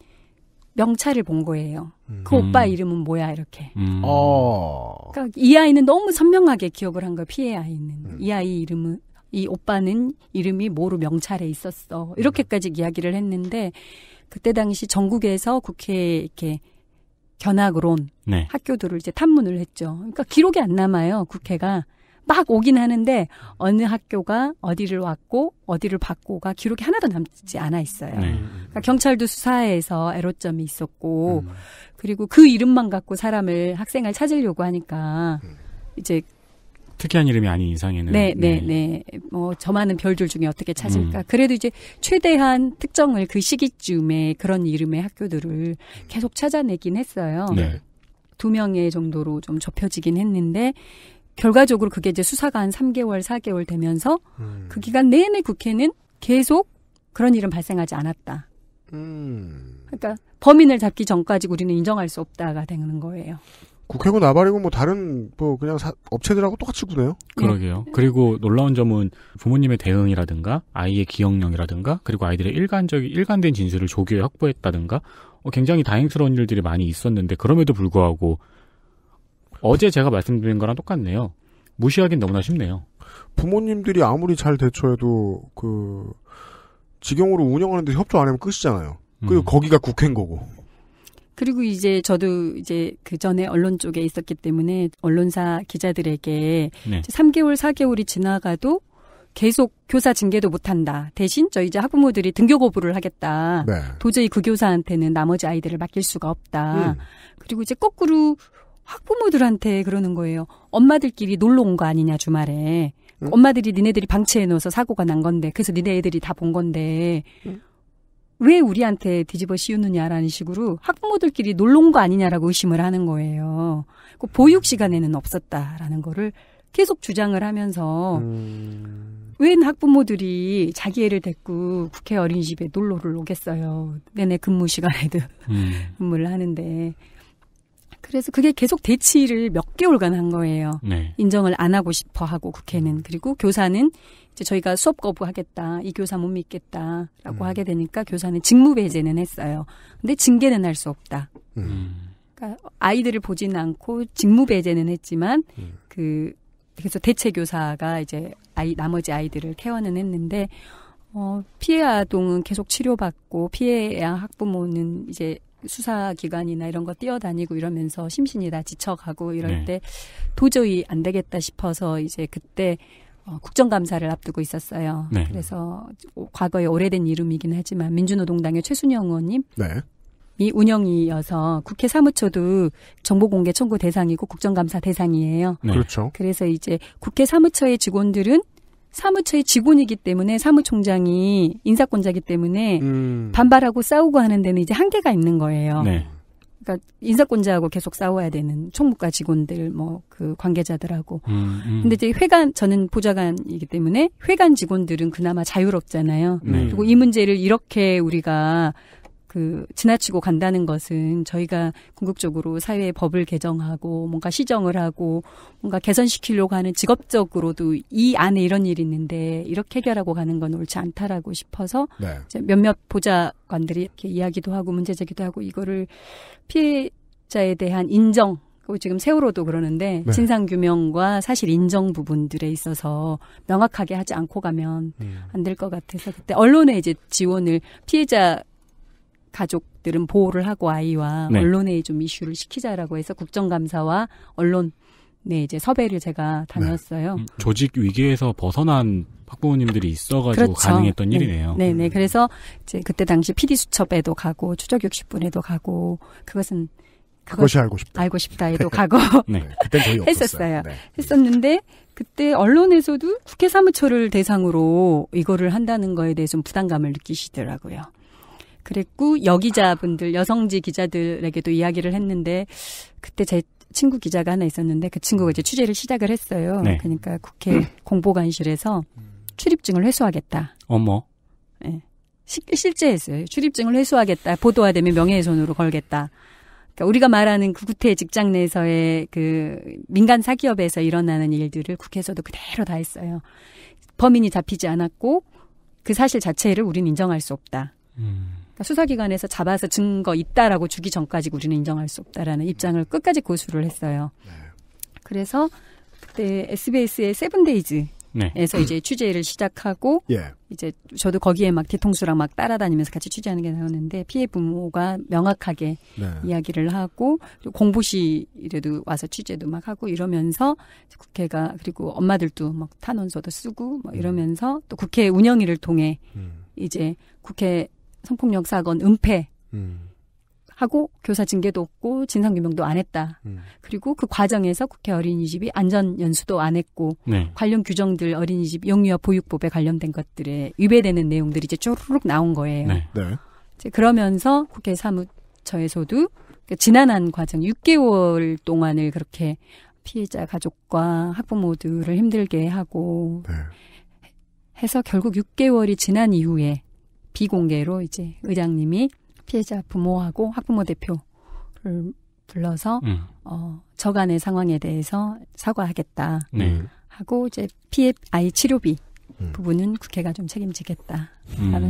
명찰을 본 거예요. 음. 그 오빠 음. 이름은 뭐야 이렇게. 음. 어. 그러니까 이 아이는 너무 선명하게 기억을 한걸 피해 아이는 음. 이 아이 이름은 이 오빠는 이름이 뭐로 명찰에 있었어 이렇게까지 이야기를 했는데 그때 당시 전국에서 국회에 이렇게 견학으론 네. 학교들을 이제 탐문을 했죠. 그러니까 기록이 안 남아요. 국회가 막 오긴 하는데 어느 학교가 어디를 왔고 어디를 받고가 기록이 하나도 남지 않아 있어요. 네. 그러니까 경찰도 수사에서 애로점이 있었고 음. 그리고 그 이름만 갖고 사람을 학생을 찾으려고 하니까 음. 이제 특이한 이름이 아닌 이상에는. 네, 네, 네. 네. 뭐 저만은 별들 중에 어떻게 찾을까. 음. 그래도 이제 최대한 특정을 그 시기쯤에 그런 이름의 학교들을 계속 찾아내긴 했어요. 네. 두 명의 정도로 좀 좁혀지긴 했는데 결과적으로 그게 이제 수사가 한 3개월, 4개월 되면서 음. 그 기간 내내 국회는 계속 그런 일은 발생하지 않았다. 음. 그러니까 범인을 잡기 전까지 우리는 인정할 수 없다가 되는 거예요. 국회고 나발이고 뭐 다른 뭐 그냥 사, 업체들하고 똑같이 구네요. 그러게요. 그리고 놀라운 점은 부모님의 대응이라든가 아이의 기억력이라든가 그리고 아이들의 일관적 인 일관된 진술을 조교에 확보했다든가 어, 굉장히 다행스러운 일들이 많이 있었는데 그럼에도 불구하고 어제 제가 말씀드린 거랑 똑같네요. 무시하긴 너무나 쉽네요. 부모님들이 아무리 잘 대처해도 그 직영으로 운영하는데 협조 안 하면 끝이잖아요. 그리고 음. 거기가 국회인 거고. 그리고 이제 저도 이제 그 전에 언론 쪽에 있었기 때문에 언론사 기자들에게 네. 3개월, 4개월이 지나가도 계속 교사 징계도 못한다. 대신 저 이제 학부모들이 등교 거부를 하겠다. 네. 도저히 그 교사한테는 나머지 아이들을 맡길 수가 없다. 음. 그리고 이제 거꾸로 학부모들한테 그러는 거예요. 엄마들끼리 놀러 온 거 아니냐 주말에. 응? 음. 엄마들이 니네들이 방치해 놓아서 사고가 난 건데 그래서 니네 애들이 다 본 건데 응? 음. 왜 우리한테 뒤집어 씌우느냐라는 식으로 학부모들끼리 놀러 온 거 아니냐라고 의심을 하는 거예요. 그 보육 시간에는 없었다라는 거를 계속 주장을 하면서 음... 웬 학부모들이 자기 애를 데리고 국회 어린이집에 놀러를 오겠어요. 내내 근무 시간에도 음... 근무를 하는데 그래서 그게 계속 대치를 몇 개월간 한 거예요. 네. 인정을 안 하고 싶어 하고 국회는 그리고 교사는 이제 저희가 수업 거부하겠다. 이 교사 못 믿겠다라고 음. 하게 되니까 교사는 직무 배제는 했어요. 근데 징계는 할 수 없다. 음. 그러니까 아이들을 보지는 않고 직무 배제는 했지만 음. 그 그래서 대체 교사가 이제 아이 나머지 아이들을 퇴원는 했는데 어 피해 아동은 계속 치료받고 피해 양 학부모는 이제 수사 기관이나 이런 거 뛰어다니고 이러면서 심신이 다 지쳐가고 이럴 네. 때 도저히 안 되겠다 싶어서 이제 그때 어, 국정감사를 앞두고 있었어요. 네. 그래서 과거에 오래된 이름이긴 하지만 민주노동당의 최순영 의원님 네. 이 운영이어서 국회 사무처도 정보공개 청구 대상이고 국정감사 대상이에요. 네. 그렇죠. 그래서 이제 국회 사무처의 직원들은 사무처의 직원이기 때문에 사무총장이 인사권자기 때문에 음. 반발하고 싸우고 하는 데는 이제 한계가 있는 거예요. 네. 그러니까 인사권자하고 계속 싸워야 되는 총무과 직원들 뭐 그 관계자들하고 음, 음. 근데 이제 회관 저는 보좌관이기 때문에 회관 직원들은 그나마 자유롭잖아요 네. 그리고 이 문제를 이렇게 우리가 그 지나치고 간다는 것은 저희가 궁극적으로 사회의 법을 개정하고 뭔가 시정을 하고 뭔가 개선시키려고 하는 직업적으로도 이 안에 이런 일이 있는데 이렇게 해결하고 가는 건 옳지 않다라고 싶어서 네. 몇몇 보좌관들이 이렇게 이야기도 하고 문제 제기도 하고 이거를 피해자에 대한 인정 그리고 지금 세월호도 그러는데 네. 진상 규명과 사실 인정 부분들에 있어서 명확하게 하지 않고 가면 음. 안될 것 같아서 그때 언론에 이제 지원을 피해자 가족들은 보호를 하고 아이와 네. 언론에 좀 이슈를 시키자라고 해서 국정감사와 언론 네 이제 섭외를 제가 네. 다녔어요. 네. 조직 위기에서 벗어난 학부모님들이 있어가지고 그렇죠. 가능했던 네. 일이네요. 네네. 네. 네. 음. 그래서 이제 그때 당시 PD 수첩에도 가고 추적 60분에도 가고 그것은 그것이 알고 싶다. 알고 싶다에도 네. 가고 했었어요. 했었는데 그때 언론에서도 국회 사무처를 대상으로 이거를 한다는 거에 대해 서좀 부담감을 느끼시더라고요. 그랬고 여기자분들 여성지 기자들에게도 이야기를 했는데 그때 제 친구 기자가 하나 있었는데 그 친구가 이제 취재를 시작을 했어요. 네. 그러니까 국회 공보관실에서 출입증을 회수하겠다. 어머. 예. 네. 실제 했어요. 출입증을 회수하겠다. 보도화되면 명예훼손으로 걸겠다. 그러니까 우리가 말하는 그 구태 직장 내에서의 그 민간 사기업에서 일어나는 일들을 국회에서도 그대로 다 했어요. 범인이 잡히지 않았고 그 사실 자체를 우리는 인정할 수 없다. 음. 그러니까 수사기관에서 잡아서 증거 있다라고 주기 전까지 우리는 인정할 수 없다라는 입장을 끝까지 고수를 했어요. 네. 그래서 그때 SBS의 세븐데이즈 네. 에서 이제 취재를 시작하고 예. 이제 저도 거기에 막대통수랑막 따라다니면서 같이 취재하는 게 나오는데 피해 부모가 명확하게 네. 이야기를 하고 공보실에도 와서 취재도 막 하고 이러면서 국회가 그리고 엄마들도 막 탄원서도 쓰고 뭐 음. 이러면서 또 국회 운영위를 통해 음. 이제 국회 성폭력 사건 은폐. 음. 하고 교사 징계도 없고 진상 규명도 안 했다. 음. 그리고 그 과정에서 국회 어린이집이 안전 연수도 안 했고 네. 관련 규정들 어린이집 영유아 보육법에 관련된 것들에 위배되는 내용들이 이제 쭈르륵 나온 거예요. 네. 네. 이제 그러면서 국회 사무처에서도 그 지난한 과정 6개월 동안을 그렇게 피해자 가족과 학부모들을 힘들게 하고 네. 해서 결국 6개월이 지난 이후에 비공개로 이제 의장님이 피해자 부모하고 학부모 대표를 불러서 음. 어 저간의 상황에 대해서 사과하겠다 네. 하고 이제 피해 아이 치료비 음. 부분은 국회가 좀 책임지겠다라는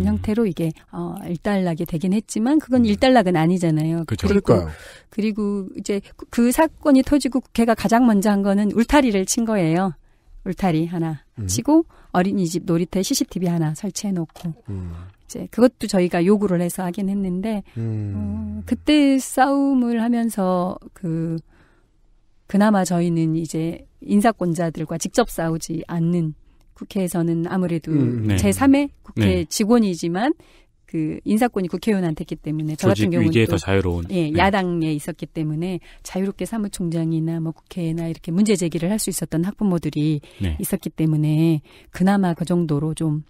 음. 형태로 이게 어 일단락이 되긴 했지만 그건 음. 일단락은 아니잖아요. 그쵸. 그리고 그리고 이제 그, 그 사건이 터지고 국회가 가장 먼저 한 거는 울타리를 친 거예요. 울타리 하나 음. 치고 어린이집 놀이터에 CCTV 하나 설치해 놓고 음. 이제 그것도 저희가 요구를 해서 하긴 했는데 어, 음. 어, 그때 싸움을 하면서 그 그나마 저희는 이제 인사권자들과 직접 싸우지 않는 국회에서는 아무래도 음, 네. 제3의 국회 네. 직원이지만 그 인사권이 국회의원한테 있기 때문에 저 같은 경우는 위 자유로운 예, 네. 야당에 있었기 때문에 자유롭게 사무총장이나 뭐 국회나 이렇게 문제 제기를 할 수 있었던 학부모들이 네. 있었기 때문에 그나마 그 정도로 좀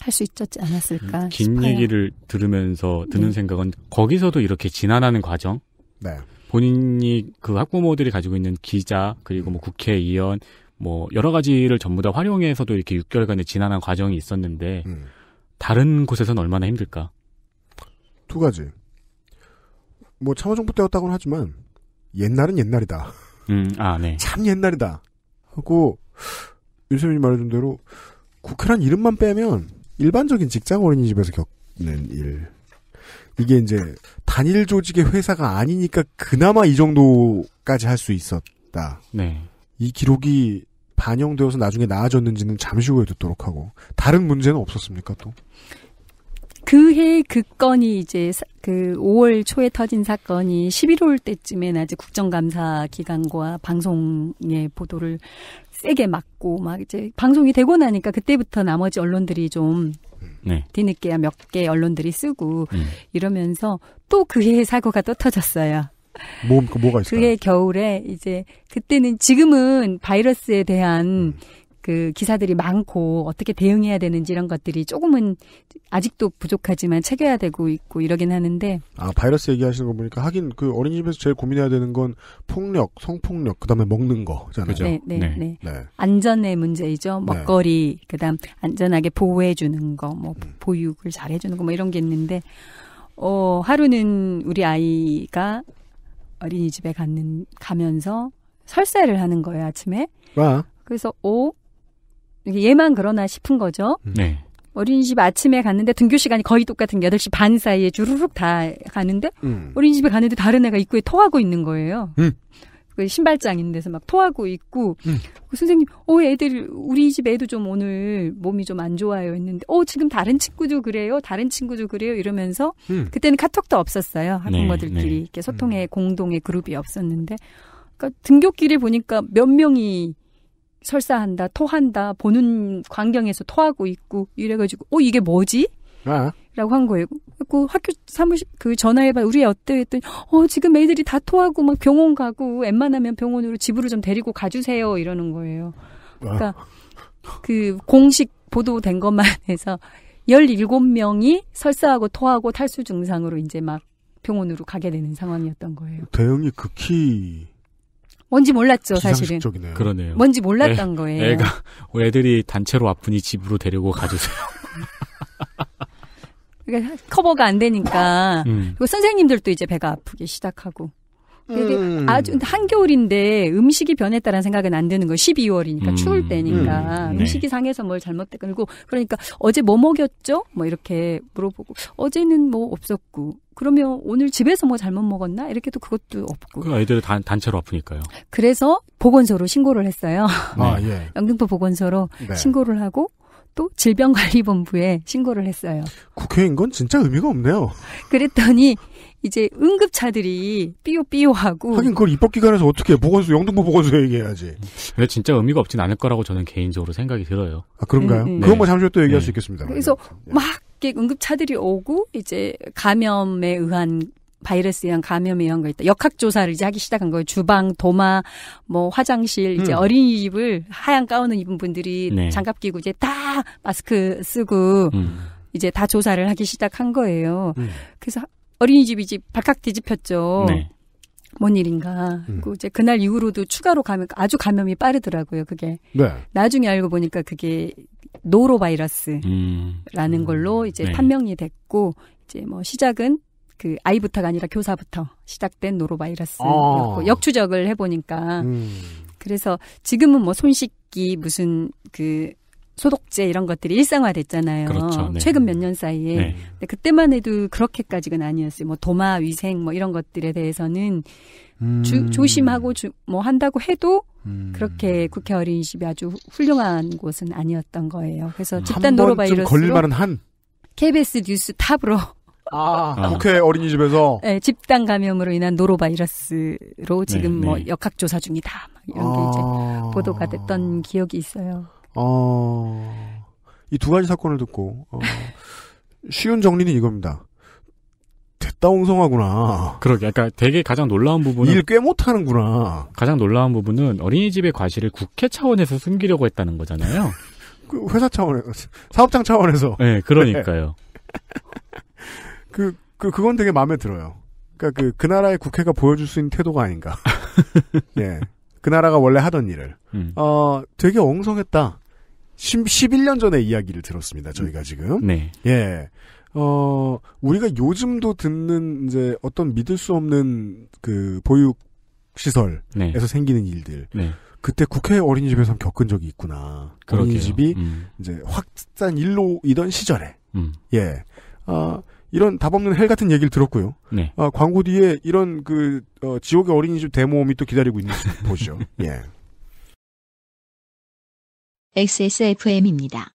할수 있었지 않았을까. 음, 긴 싶어요. 얘기를 들으면서 드는 네. 생각은 거기서도 이렇게 진화하는 과정. 네. 본인이 그 학부모들이 가지고 있는 기자 그리고 뭐 국회의원 뭐 여러 가지를 전부 다 활용해서도 이렇게 6개월간의 진화한 과정이 있었는데 음. 다른 곳에서는 얼마나 힘들까? 두 가지. 뭐 참화정부 때였다고는 하지만 옛날은 옛날이다. 음, 아, 네. 참 옛날이다. 하고 유세민이 말해준 대로 국회란 이름만 빼면 일반적인 직장 어린이집에서 겪는 일. 이게 이제 단일 조직의 회사가 아니니까 그나마 이 정도까지 할 수 있었다. 네. 이 기록이 반영되어서 나중에 나아졌는지는 잠시 후에 듣도록 하고 다른 문제는 없었습니까 또? 그해 그 건이 이제 그 5월 초에 터진 사건이 11월 때쯤에 나 이제 국정감사 기간과 방송의 보도를 세게 맞고 막 이제 방송이 되고 나니까 그때부터 나머지 언론들이 좀 네. 뒤늦게야 몇개 언론들이 쓰고 음. 이러면서 또 그해 사고가 또 터졌어요. 뭐, 그 뭐가 있어요? 그해 겨울에 이제 그때는 지금은 바이러스에 대한 음. 그 기사들이 많고 어떻게 대응해야 되는지 이런 것들이 조금은 아직도 부족하지만 체계화 되고 있고 이러긴 하는데 아 바이러스 얘기하시는 거 보니까 하긴 그 어린이집에서 제일 고민해야 되는 건 폭력, 성폭력, 그다음에 먹는 거잖아요. 그죠? 네, 네, 네. 네. 네. 안전의 문제이죠. 네. 먹거리, 네. 그다음 안전하게 보호해 주는 거, 뭐 음. 보육을 잘해 주는 거 뭐 이런 게 있는데 어 하루는 우리 아이가 어린이집에 가는 가면서 설사를 하는 거예요, 아침에. 와. 아. 그래서 오 얘만 그러나 싶은 거죠. 음. 네. 어린이집 아침에 갔는데 등교 시간이 거의 똑같은 게 8시 반 사이에 주르륵 다 가는데 음. 어린이집에 가는데 다른 애가 입구에 토하고 있는 거예요. 음. 그 신발장 있는 데서 막 토하고 있고 음. 그 선생님 어 애들 우리 집 애도 좀 오늘 몸이 좀 안 좋아요 했는데 어 지금 다른 친구도 그래요 다른 친구도 그래요 이러면서 음. 그때는 카톡도 없었어요 네, 학부모들끼리 네, 네. 이렇게 소통의 음. 공동의 그룹이 없었는데 그러니까 등교길에 보니까 몇 명이 설사한다, 토한다, 보는 광경에서 토하고 있고 이래가지고 어 이게 뭐지? 아. 라고 한 거예요. 그 학교 사무실 그 전화해봐 우리 어때 했더니 어 지금 애들이 다 토하고 막 병원 가고 웬만하면 병원으로 집으로 좀 데리고 가주세요 이러는 거예요. 그러니까 아. 그 공식 보도된 것만 해서 17명이 설사하고 토하고 탈수 증상으로 이제 막 병원으로 가게 되는 상황이었던 거예요. 대응이 극히 뭔지 몰랐죠, 사실은. 적이네요 그러네요. 뭔지 몰랐던 애, 거예요. 애가 애들이 단체로 아프니 집으로 데리고 가주세요. 그러니까 커버가 안 되니까. 음. 그리고 선생님들도 이제 배가 아프기 시작하고. 음. 아주 한겨울인데 음식이 변했다라는 생각은 안 드는 거예요. 12월이니까 음. 추울 때니까 음. 네. 식이 상해서 뭘 잘못됐고 그러니까 어제 뭐 먹였죠? 뭐 이렇게 물어보고 어제는 뭐 없었고 그러면 오늘 집에서 뭐 잘못 먹었나? 이렇게 도 그것도 없고. 그아이들 단, 단체로 아프니까요. 그래서 보건소로 신고를 했어요. 네. 아, 예. 영등포 보건소로 네. 신고를 하고 또 질병관리본부에 신고를 했어요. 국회인 건 진짜 의미가 없네요. 그랬더니 이제 응급차들이 삐요삐요하고 하긴 그걸 입법기관에서 어떻게 보건소 영등포 보건소에 얘기해야지. 근데 진짜 의미가 없진 않을 거라고 저는 개인적으로 생각이 들어요. 아 그런가요? 네, 네. 그런 거 잠시 후또 네. 얘기할 네. 수 있겠습니다. 그래서 네. 막 응급차들이 오고 이제 감염에 의한 바이러스에 의한 감염에 의한 거 있다. 역학조사를 이제 하기 시작한 거예요. 주방, 도마, 뭐 화장실, 이제 음. 어린이집을 하얀 가운을 입은 분들이 네. 장갑 끼고 이제 다 마스크 쓰고 음. 이제 다 조사를 하기 시작한 거예요. 음. 그래서 어린이집이 집 발칵 뒤집혔죠. 네. 뭔 일인가. 음. 그 이제 그날 이후로도 추가로 감염 아주 감염이 빠르더라고요. 그게 네. 나중에 알고 보니까 그게 노로 바이러스라는 음. 걸로 이제 네. 판명이 됐고 이제 뭐 시작은 그 아이부터가 아니라 교사부터 시작된 노로 바이러스였고 아. 역추적을 해보니까 음. 그래서 지금은 뭐 손씻기 무슨 그 소독제 이런 것들이 일상화됐잖아요. 그렇죠. 네. 최근 몇 년 사이에. 네. 근데 그때만 해도 그렇게까지는 아니었어요. 뭐 도마 위생 뭐 이런 것들에 대해서는 음. 주, 조심하고 주, 뭐 한다고 해도 음. 그렇게 국회 어린이집이 아주 훌륭한 곳은 아니었던 거예요. 그래서 음. 집단 노로바이러스로 걸릴만은 한 KBS 뉴스 탑으로 아, 아, 국회 어린이집에서 네, 집단 감염으로 인한 노로바이러스로 지금 네, 뭐 네. 뭐 역학조사 중이다. 이런 게 이제 아. 보도가 됐던 기억이 있어요. 어, 이 두 가지 사건을 듣고 어, 쉬운 정리는 이겁니다. 됐다 옹성하구나. 그러게, 그러니까 되게 가장 놀라운 부분은 일꽤 못하는구나. 가장 놀라운 부분은 어린이집의 과실을 국회 차원에서 숨기려고 했다는 거잖아요. 그 회사 차원에서, 사업장 차원에서. 네, 그러니까요. 그, 그, 그건 되게 마음에 들어요. 그까 그러니까 그, 그 나라의 국회가 보여줄 수 있는 태도가 아닌가. 예. 그 나라가 원래 하던 일을. 음. 어, 되게 엉성했다. 11년 전에 이야기를 들었습니다. 저희가 지금. 네. 예. 어, 우리가 요즘도 듣는 이제 어떤 믿을 수 없는 그 보육 시설에서 네. 생기는 일들. 네. 그때 국회 어린이집에서 겪은 적이 있구나. 그러게요. 어린이집이 음. 이제 확산 일로이던 시절에. 음. 예. 어, 이런 답 없는 헬 같은 얘기를 들었고요. 네. 아, 광고 뒤에 이런 그 어, 지옥의 어린이집 데모음이 또 기다리고 있는 보죠 예. XSFM입니다.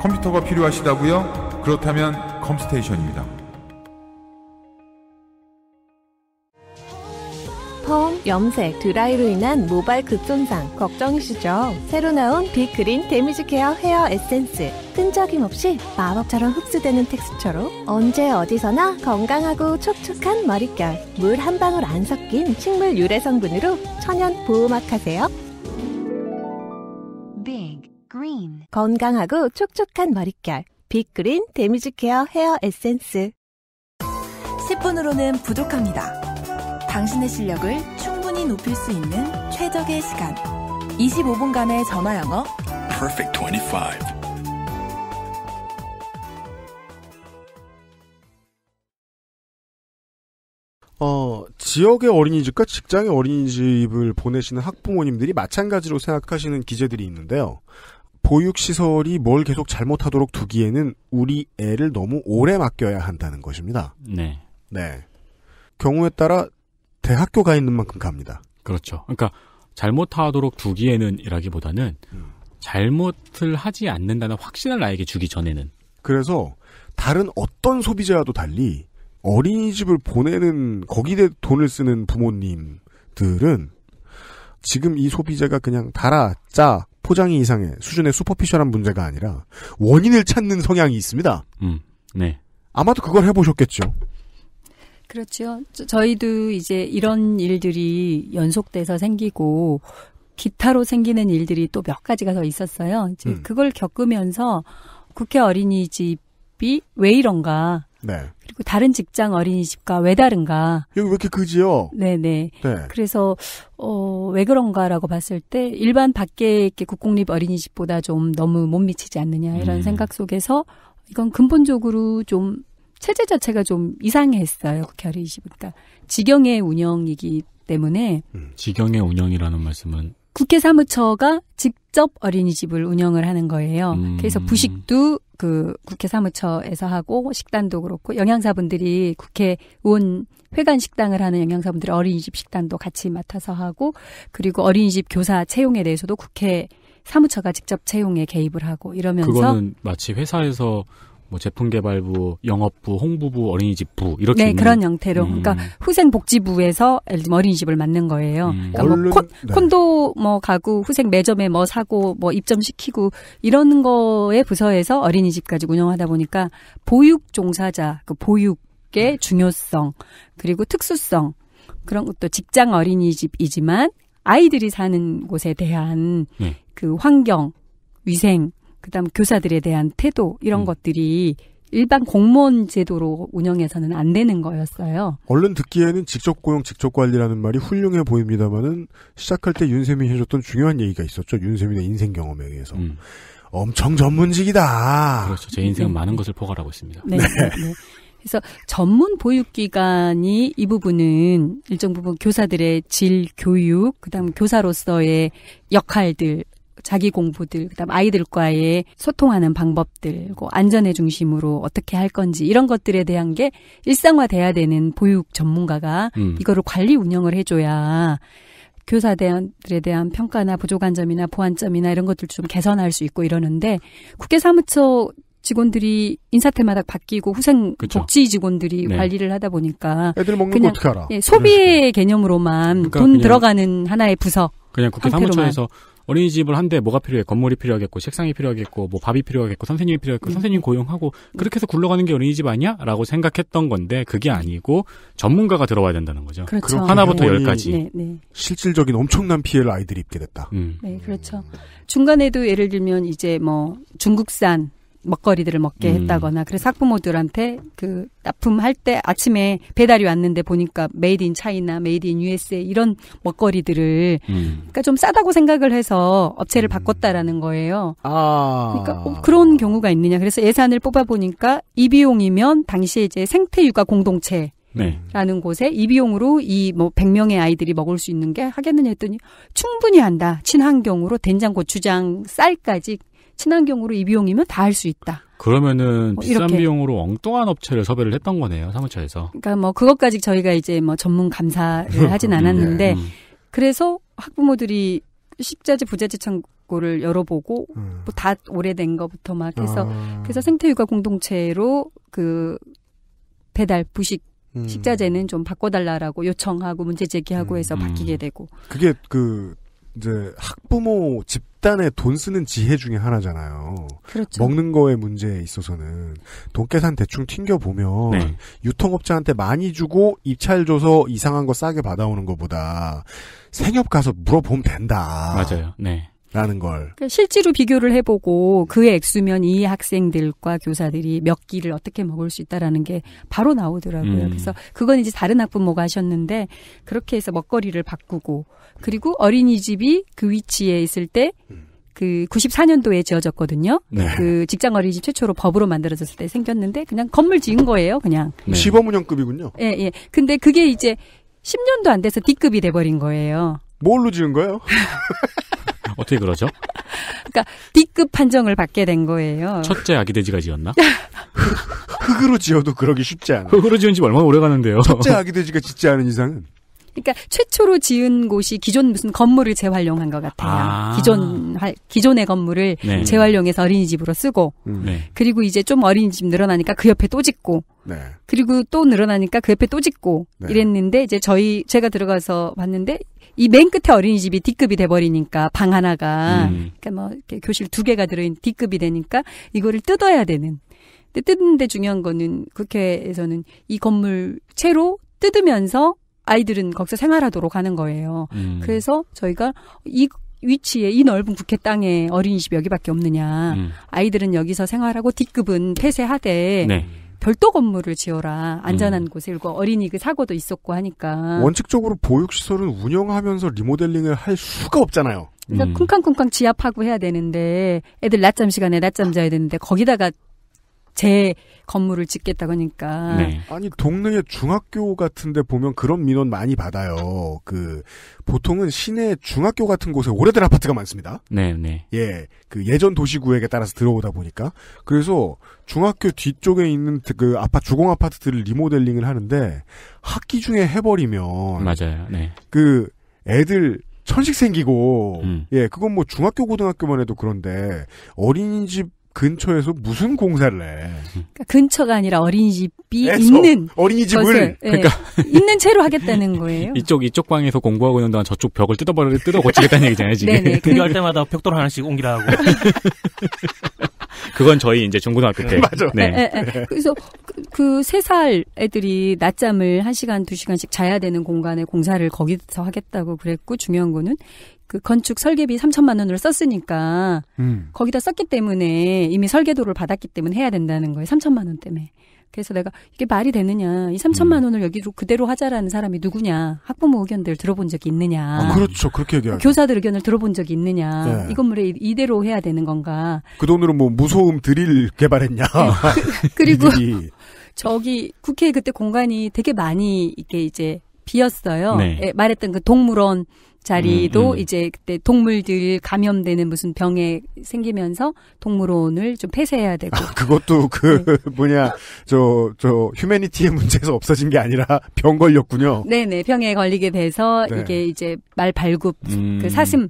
컴퓨터가 필요하시다고요? 그렇다면 컴스테이션입니다. 펌, 염색, 드라이로 인한 모발 급손상 걱정이시죠? 새로 나온 빅그린 데미지 케어 헤어 에센스 끈적임 없이 마법처럼 흡수되는 텍스처로 언제 어디서나 건강하고 촉촉한 머릿결 물 한 방울 안 섞인 식물 유래 성분으로 천연 보호막 하세요. green. 건강하고 촉촉한 머릿결. 빅그린 데미지 케어 헤어 에센스. 10분으로는 부족합니다. 당신의 실력을 충분히 높일 수 있는 최적의 시간. 25분간의 전화 영어. Perfect 25. 어, 지역의 어린이집과 직장의 어린이집을 보내시는 학부모님들이 마찬가지로 생각하시는 기재들이 있는데요. 보육시설이 뭘 계속 잘못하도록 두기에는 우리 애를 너무 오래 맡겨야 한다는 것입니다. 네. 네. 경우에 따라 대학교 가 있는 만큼 갑니다. 그렇죠. 그러니까 잘못하도록 두기에는이라기보다는 음. 잘못을 하지 않는다는 확신을 나에게 주기 전에는. 그래서 다른 어떤 소비자와도 달리 어린이집을 보내는 거기에 돈을 쓰는 부모님들은 지금 이 소비자가 그냥 달아 짜 포장이 이상해 수준의 슈퍼피셜한 문제가 아니라 원인을 찾는 성향이 있습니다. 음, 네. 아마도 그걸 해보셨겠죠. 그렇죠. 저, 희도 이제 이런 일들이 연속돼서 생기고 기타로 생기는 일들이 또 몇 가지가 더 있었어요. 이제 음. 그걸 겪으면서 국회 어린이집이 왜 이런가. 네. 그 다른 직장 어린이집과 왜 다른가? 여기 왜 이렇게 그지요? 네네. 네. 그래서 어, 왜 그런가라고 봤을 때 일반 밖에 이렇게 국공립 어린이집보다 좀 너무 못 미치지 않느냐 이런 음. 생각 속에서 이건 근본적으로 좀 체제 자체가 좀 이상했어요. 국회 어린이집. 그러니까 직영의 운영이기 때문에 음, 직영의 운영이라는 말씀은 국회 사무처가 직접 어린이집을 운영을 하는 거예요. 음. 그래서 부식도 그 국회 사무처에서 하고 식단도 그렇고 영양사분들이 국회 의원 회관 식당을 하는 영양사분들이 어린이집 식단도 같이 맡아서 하고 그리고 어린이집 교사 채용에 대해서도 국회 사무처가 직접 채용에 개입을 하고 이러면서 그거는 마치 회사에서 뭐 제품 개발부, 영업부, 홍보부, 어린이집부 이렇게 네 그런 형태로 그러니까 음. 그러니까 후생복지부에서 어린이집을 맡는 거예요. 음. 그러니까 뭐 콘, 네. 콘도 뭐 가구 후생 매점에 뭐 사고 뭐 입점 시키고 이런 거에 부서에서 어린이집까지 운영하다 보니까 보육 종사자 그 보육의 네. 중요성 그리고 특수성 그런 것도 직장 어린이집이지만 아이들이 사는 곳에 대한 네. 그 환경 위생 그다음 교사들에 대한 태도 이런 음. 것들이 일반 공무원 제도로 운영해서는 안 되는 거였어요. 얼른 듣기에는 직접 고용, 직접 관리라는 말이 훌륭해 보입니다만은 시작할 때 윤세민이 해줬던 중요한 얘기가 있었죠. 윤세민의 인생 경험에 의해서. 음. 엄청 전문직이다. 그렇죠. 제 인생은 네. 많은 것을 포괄하고 있습니다. 네. 네. 네. 그래서 전문 보육기관이 이 부분은 일정 부분 교사들의 질, 교육, 그 다음 교사로서의 역할들 자기 공부들, 그다음 아이들과의 소통하는 방법들, 안전의 중심으로 어떻게 할 건지 이런 것들에 대한 게 일상화돼야 되는 보육 전문가가 음. 이거를 관리 운영을 해줘야 교사 대한들에 대한 평가나 부족한 점이나 보완점이나 이런 것들 좀 개선할 수 있고 이러는데 국회 사무처 직원들이 인사때마다 바뀌고 후생 그쵸. 복지 직원들이 네. 관리를 하다 보니까 애들 먹는 그냥, 거 어떻게 알아? 예, 소비의 그러니까 개념으로만 그러니까 돈 들어가는 하나의 부서 그냥 국회 상태로만. 사무처에서 어린이집을 한데 뭐가 필요해? 건물이 필요하겠고 책상이 필요하겠고 뭐 밥이 필요하겠고 선생님이 필요하겠고 음. 선생님 고용하고 그렇게 해서 굴러가는 게 어린이집 아니야? 라고 생각했던 건데 그게 아니고 전문가가 들어와야 된다는 거죠. 그렇죠. 그럼 하나부터 열까지 네, 네. 실질적인 엄청난 피해를 아이들이 입게 됐다. 음. 음. 네, 그렇죠. 중간에도 예를 들면 이제 뭐 중국산 먹거리들을 먹게 음. 했다거나 그래서 학부모들한테 그 납품할 때 아침에 배달이 왔는데 보니까 메이드 인 차이나 메이드 인 USA 이런 먹거리들을 음. 그러니까 좀 싸다고 생각을 해서 업체를 음. 바꿨다라는 거예요. 아. 그러니까 어, 그런 어. 경우가 있느냐. 그래서 예산을 뽑아 보니까 이 비용이면 당시에 이제 생태 육아 공동체 네. 라는 곳에 이비용으로 이 뭐 100명의 아이들이 먹을 수 있는 게 하겠느냐 했더니 충분히 한다. 친환경으로 된장, 고추장, 쌀까지 친환경으로 이 비용이면 다 할 수 있다. 그러면은 뭐 비싼 비용으로 엉뚱한 업체를 섭외를 했던 거네요 사무처에서. 그러니까 뭐 그것까지 저희가 이제 뭐 전문 감사를 음, 하진 음, 않았는데 네, 음. 그래서 학부모들이 식자재 부자재 창고를 열어보고 음. 뭐다 오래된 것부터막 해서 아. 그래서 생태육아 공동체로 그 배달 부식 음. 식자재는 좀 바꿔달라라고 요청하고 문제 제기하고 음, 해서 바뀌게 되고. 그게 그 이제 학부모 집 일단의 돈 쓰는 지혜 중에 하나잖아요. 그렇죠. 먹는 거에 문제에 있어서는 돈 계산 대충 튕겨 보면 네. 유통업자한테 많이 주고 입찰 줘서 이상한 거 싸게 받아오는 것보다 생협 가서 물어보면 된다. 맞아요. 네. 라는 걸. 그러니까 실제로 비교를 해보고 그의 액수면 이 학생들과 교사들이 몇 끼를 어떻게 먹을 수 있다라는 게 바로 나오더라고요. 음. 그래서 그건 이제 다른 학부모가 하셨는데 그렇게 해서 먹거리를 바꾸고 그리고 어린이집이 그 위치에 있을 때 그 94년도에 지어졌거든요. 네. 그 직장 어린이집 최초로 법으로 만들어졌을 때 생겼는데 그냥 건물 지은 거예요, 그냥. 네. 시범 운영급이군요. 예, 예. 근데 그게 이제 10년도 안 돼서 D급이 돼 버린 거예요. 뭘로 지은 거예요? 어떻게 그러죠? 그러니까 D급 판정을 받게 된 거예요. 첫째 아기 돼지가 지었나? 흙으로 지어도 그러기 쉽지 않아. 흙으로 지은 집 얼마나 오래 가는데요. 첫째 아기 돼지가 짓지 않은 이상은. 그러니까 최초로 지은 곳이 기존 무슨 건물을 재활용한 것 같아요. 아~ 기존 기존의 건물을 네. 재활용해서 어린이집으로 쓰고, 음. 네. 그리고 이제 좀 어린이집 늘어나니까 그 옆에 또 짓고, 네. 그리고 또 늘어나니까 그 옆에 또 짓고 네. 이랬는데 이제 저희 제가 들어가서 봤는데 이맨 끝에 어린이집이 D급이 돼버리니까 방 하나가 음. 그러니까 뭐 교실 두 개가 들어있는 D급이 되니까 이거를 뜯어야 되는. 근데 뜯는데 중요한 거는 국회에서는 이 건물 채로 뜯으면서 아이들은 거기서 생활하도록 하는 거예요. 음. 그래서 저희가 이 위치에 이 넓은 국회 땅에 어린이집 여기밖에 없느냐. 음. 아이들은 여기서 생활하고 D급은 폐쇄하되 네. 별도 건물을 지어라 안전한 음. 곳에 그리고 어린이 그 사고도 있었고 하니까 원칙적으로 보육시설은 운영하면서 리모델링을 할 수가 없잖아요. 그래서 음. 쿵쾅쿵쾅 지압하고 해야 되는데 애들 낮잠 시간에 낮잠 자야 되는데 거기다가 제 건물을 짓겠다 고하니까 그러니까. 네. 아니 동네에 중학교 같은데 보면 그런 민원 많이 받아요. 그 보통은 시내 중학교 같은 곳에 오래된 아파트가 많습니다. 네, 네. 예, 그 예전 도시구역에 따라서 들어오다 보니까 그래서 중학교 뒤쪽에 있는 그 아파 주공 아파트들을 리모델링을 하는데 학기 중에 해버리면 맞아요. 네. 그 애들 천식 생기고 음. 예 그건 뭐 중학교 고등학교만 해도 그런데 어린이집 근처에서 무슨 공사를 해? 그러니까 근처가 아니라 어린이집이 있는 어린이집을 것을, 예, 그러니까 예, 있는 채로 하겠다는 거예요. 이쪽 이쪽 방에서 공부하고 있는 동안 저쪽 벽을 뜯어버려 뜯어 고치겠다는 얘기잖아요 지금. 네네. 등교할 그렇죠. 때마다 벽돌 하나씩 옮기라고. 그건 저희 이제 중고등학교 때. 맞아. 네. 네, 네. 그래서 그 세살 그, 그 애들이 낮잠을 한 시간 두 시간씩 자야 되는 공간에 공사를 거기서 하겠다고 그랬고 중요한 거는 그 건축 설계비 3천만 원을 썼으니까 음. 거기다 썼기 때문에 이미 설계도를 받았기 때문에 해야 된다는 거예요. 3천만 원 때문에. 그래서 내가 이게 말이 되느냐. 이 3천만 음. 원을 여기로 그대로 하자라는 사람이 누구냐. 학부모 의견들 들어본 적이 있느냐. 아, 그렇죠. 그렇게 얘기하죠. 그 교사들 의견을 들어본 적이 있느냐. 네. 이 건물에 이대로 해야 되는 건가. 그 돈으로 뭐 무소음 드릴 개발했냐. 네. 그, 리고 저기 국회 그때 공간이 되게 많이 이게 이제 비었어요. 네. 예, 말했던 그 동물원 자리도 음, 음. 이제 그때 동물들 감염되는 무슨 병에 생기면서 동물원을 좀 폐쇄해야 되고. 아, 그것도 그 네. 뭐냐 저 저 휴메니티의 문제에서 없어진 게 아니라 병 걸렸군요. 네네 병에 걸리게 돼서 네. 이게 이제 말 발굽 그 음. 그 사슴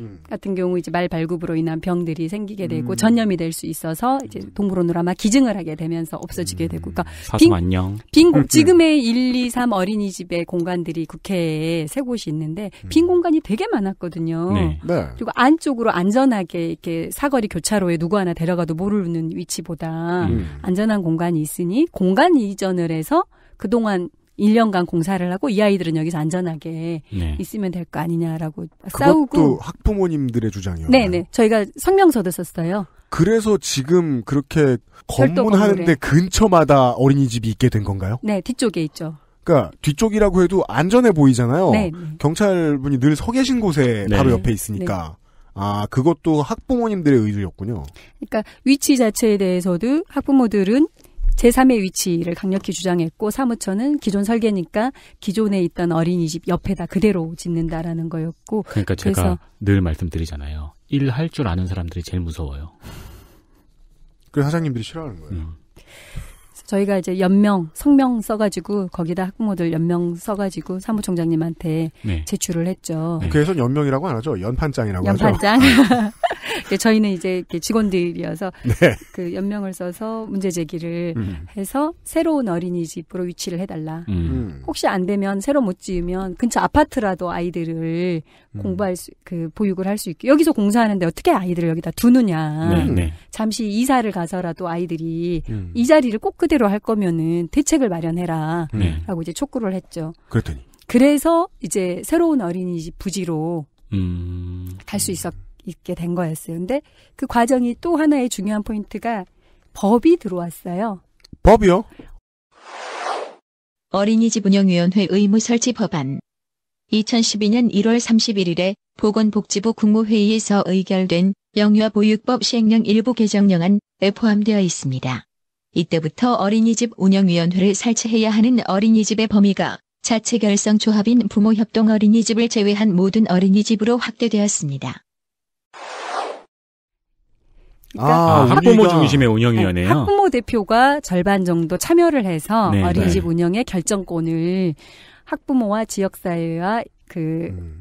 음. 같은 경우 이제 말 발굽으로 인한 병들이 생기게 되고 음. 전염이 될 수 있어서 이제 음. 동물원으로아마 기증을 하게 되면서 없어지게 음. 되고 그러니까 빈, 안녕. 빈 공, 지금의 1, 2, 3 어린이집의 공간들이 국회에 세 곳이 있는데 음. 빈 공간이 되게 많았거든요. 네. 네. 그리고 안쪽으로 안전하게 이렇게 사거리 교차로에 누구 하나 데려가도 모르는 위치보다 안전한 공간이 있으니 공간 이전을 해서 그동안 1년간 공사를 하고 이 아이들은 여기서 안전하게 네. 있으면 될 거 아니냐라고 싸우고 학부모님들의 주장이요. 네, 네. 저희가 성명서도 썼어요. 그래서 지금 그렇게 검문하는데 근처마다 어린이집이 있게 된 건가요? 네, 뒤쪽에 있죠. 그러니까 뒤쪽이라고 해도 안전해 보이잖아요. 네, 네. 경찰분이 늘 서 계신 곳에 네. 바로 옆에 있으니까. 네. 아, 그것도 학부모님들의 의도였군요. 그러니까 위치 자체에 대해서도 학부모들은 제3의 위치를 강력히 주장했고 사무처는 기존 설계니까 기존에 있던 어린이집 옆에다 그대로 짓는다라는 거였고 그러니까 제가 늘 말씀드리잖아요. 일할줄 아는 사람들이 제일 무서워요. 그 사장님들이 싫어하는 거예요. 음. 저희가 이제 연명 성명 써가지고 거기다 학부모들 연명 써가지고 사무총장님한테 네. 제출을 했죠. 네. 그래서 연명이라고 안 하죠. 연판장이라고 연판장. 네, 저희는 이제 직원들이어서 네. 그 연명을 써서 문제 제기를 음. 해서 새로운 어린이집으로 위치를 해달라. 음. 음. 혹시 안 되면 새로 못 지으면 근처 아파트라도 아이들을 음. 공부할 수, 그, 보육을 할 수 있게. 여기서 공사하는데 어떻게 아이들을 여기다 두느냐. 네네. 네. 잠시 이사를 가서라도 아이들이 음. 이 자리를 꼭 그대로 할 거면은 대책을 마련해라. 네. 라고 이제 촉구를 했죠. 그랬더니. 그래서 이제 새로운 어린이집 부지로 음. 갈수 있었, 있게 된 거였어요. 근데 그 과정이 또 하나의 중요한 포인트가 법이 들어왔어요. 법이요? 어린이집 운영위원회 의무 설치 법안. 2012년 1월 31일에 보건복지부 국무회의에서 의결된 영유아보육법 시행령 일부 개정령안에 포함되어 있습니다. 이때부터 어린이집 운영위원회를 설치해야 하는 어린이집의 범위가 자체 결성 조합인 부모협동 어린이집을 제외한 모든 어린이집으로 확대되었습니다. 그러니까 아, 학부모 중심의 운영위원회요. 네, 학부모 대표가 절반 정도 참여를 해서 네, 네. 어린이집 네. 운영의 결정권을 학부모와 지역사회와 그 네, 네, 음.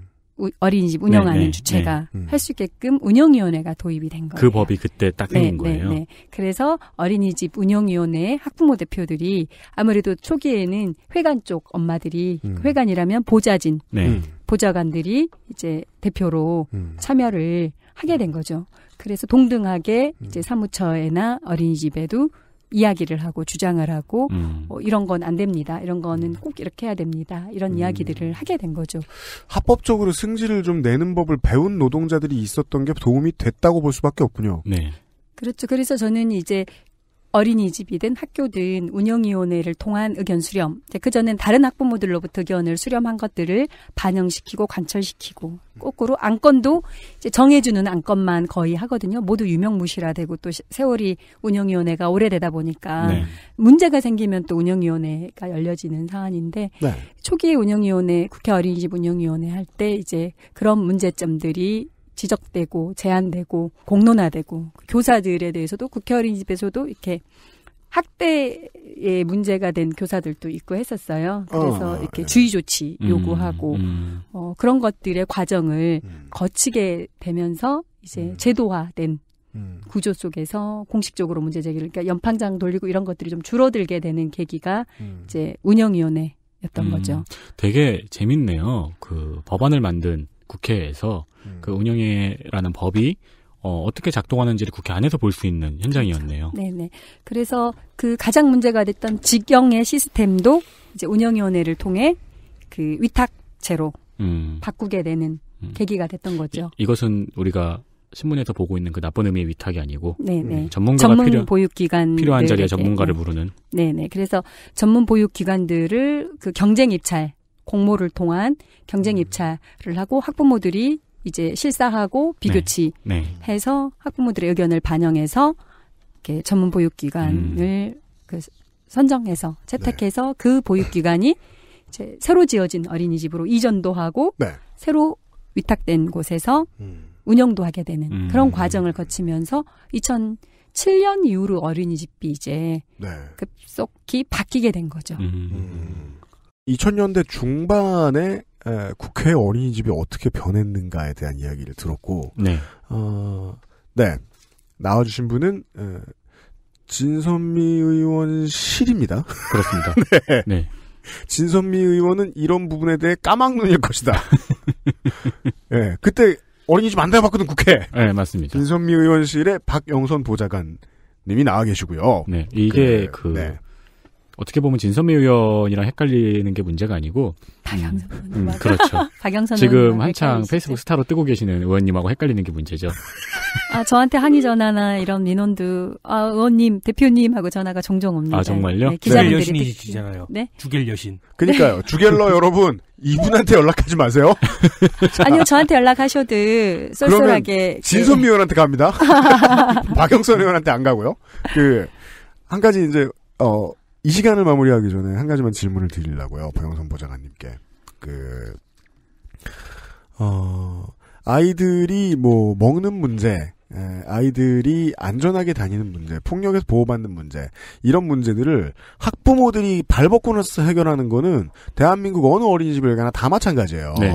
어린이집 운영하는 네네, 주체가 네. 할수 있게끔 운영위원회가 도입이 된 거예요. 그 법이 그때 딱 생긴 네, 거예요. 네, 그래서 어린이집 운영위원회 학부모 대표들이 아무래도 초기에는 회관 쪽 엄마들이 음. 회관이라면 보좌진, 보좌관들이 이제 대표로 음. 참여를 하게 된 거죠. 그래서 동등하게 음. 이제 사무처에나 어린이집에도 이야기를 하고 주장을 하고 음. 어, 이런 건 안 됩니다. 이런 거는 음. 꼭 이렇게 해야 됩니다. 이런 음. 이야기들을 하게 된 거죠. 합법적으로 승질을 좀 내는 법을 배운 노동자들이 있었던 게 도움이 됐다고 볼 수밖에 없군요. 네. 그렇죠. 그래서 저는 이제 어린이집이든 학교든 운영위원회를 통한 의견 수렴, 그전엔 다른 학부모들로부터 의견을 수렴한 것들을 반영시키고 관철시키고 거꾸로 안건도 정해주는 안건만 거의 하거든요. 모두 유명무실화되고 또 세월이 운영위원회가 오래되다 보니까 네. 문제가 생기면 또 운영위원회가 열려지는 사안인데 네. 초기에 운영위원회 국회 어린이집 운영위원회 할 때 이제 그런 문제점들이 지적되고 제한되고 공론화되고 교사들에 대해서도 국회 어린이집에서도 이렇게 학대의 문제가 된 교사들도 있고 했었어요. 그래서 어, 이렇게 그 주의 조치 음, 요구하고 음, 음. 어, 그런 것들의 과정을 음. 거치게 되면서 이제 음. 제도화된 음. 구조 속에서 공식적으로 문제 제기를 그러니까 연판장 돌리고 이런 것들이 좀 줄어들게 되는 계기가 이제 운영위원회였던 거죠. 되게 재밌네요. 그 법안을 만든 국회에서 음. 그운영해라는 법이 어, 어떻게 작동하는지를 국회 안에서 볼 수 있는 현장이었네요. 그 네네. 그래서 그 가장 문제가 됐던 직영의 시스템도 이제 운영위원회를 통해 그 위탁제로 음. 바꾸게 되는 음. 계기가 됐던 거죠. 이, 이것은 우리가 신문에서 보고 있는 그 나쁜 의미의 위탁이 아니고 네네. 음, 전문가가 전문 필요, 보육기관 필요한 자리에 전문가를 네네. 부르는 네네 그래서 전문 보육기관들을 그 경쟁 입찰 공모를 통한 경쟁 음. 입찰을 하고 학부모들이 이제 실사하고 비교치 네. 네. 해서 학부모들의 의견을 반영해서 이렇게 전문 보육기관을 음. 그 선정해서 채택해서 네. 그 보육기관이 이제 새로 지어진 어린이집으로 이전도 하고 네. 새로 위탁된 곳에서 음. 운영도 하게 되는 음. 그런 과정을 거치면서 2007년 이후로 어린이집이 이제 네. 급속히 바뀌게 된 거죠. 음. 2000년대 중반에 에, 국회 어린이집이 어떻게 변했는가에 대한 이야기를 들었고, 네. 어, 네. 나와주신 분은, 에, 진선미 의원 실입니다. 그렇습니다. 네. 네. 진선미 의원은 이런 부분에 대해 까막눈일 것이다. 예, 네, 그때 어린이집 안 다녀봤거든, 국회. 네, 맞습니다. 진선미 의원실에 박영선 보좌관님이 나와 계시고요. 네, 이게 그, 그 네. 어떻게 보면 진선미 의원이랑 헷갈리는 게 문제가 아니고 박영선 음, 음, 그렇죠. 박영선 지금 한창 헷갈리시죠? 페이스북 스타로 뜨고 계시는 의원님하고 헷갈리는 게 문제죠. 아 저한테 한의 전화나 이런 민원도 아, 의원님 대표님하고 전화가 종종 옵니다. 아 정말요? 네, 주겔 네, 여신이시잖아요. 네? 주겔 여신. 그러니까요. 주겔러 여러분 이분한테 연락하지 마세요. 아니요 저한테 연락하셔도 쏠쏠하게 진선미 의원한테 갑니다. 박영선 의원한테 안 가고요. 그 한 가지 이제 어. 이 시간을 마무리하기 전에 한 가지만 질문을 드리려고요. 박영선 보좌관님께. 그, 어, 아이들이 뭐, 먹는 문제, 예, 아이들이 안전하게 다니는 문제, 폭력에서 보호받는 문제, 이런 문제들을 학부모들이 발벗고 나서 해결하는 거는 대한민국 어느 어린이집을 가나 다 마찬가지예요. 네.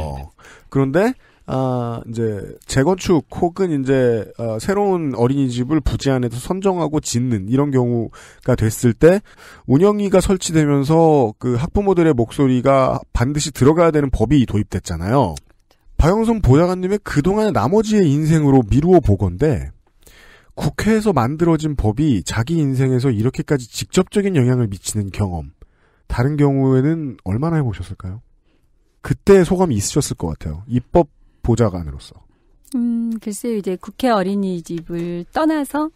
그런데 아, 이제 재건축 혹은 이제 어, 새로운 어린이집을 부지 안에서 선정하고 짓는 이런 경우가 됐을 때 운영위가 설치되면서 그 학부모들의 목소리가 반드시 들어가야 되는 법이 도입됐잖아요. 박영선 보좌관님의 그동안의 나머지의 인생으로 미루어 보건데 국회에서 만들어진 법이 자기 인생에서 이렇게까지 직접적인 영향을 미치는 경험 다른 경우에는 얼마나 해보셨을까요? 그때 소감이 있으셨을 것 같아요. 입법 보좌관으로서. 음, 글쎄요. 이제 국회 어린이집을 떠나서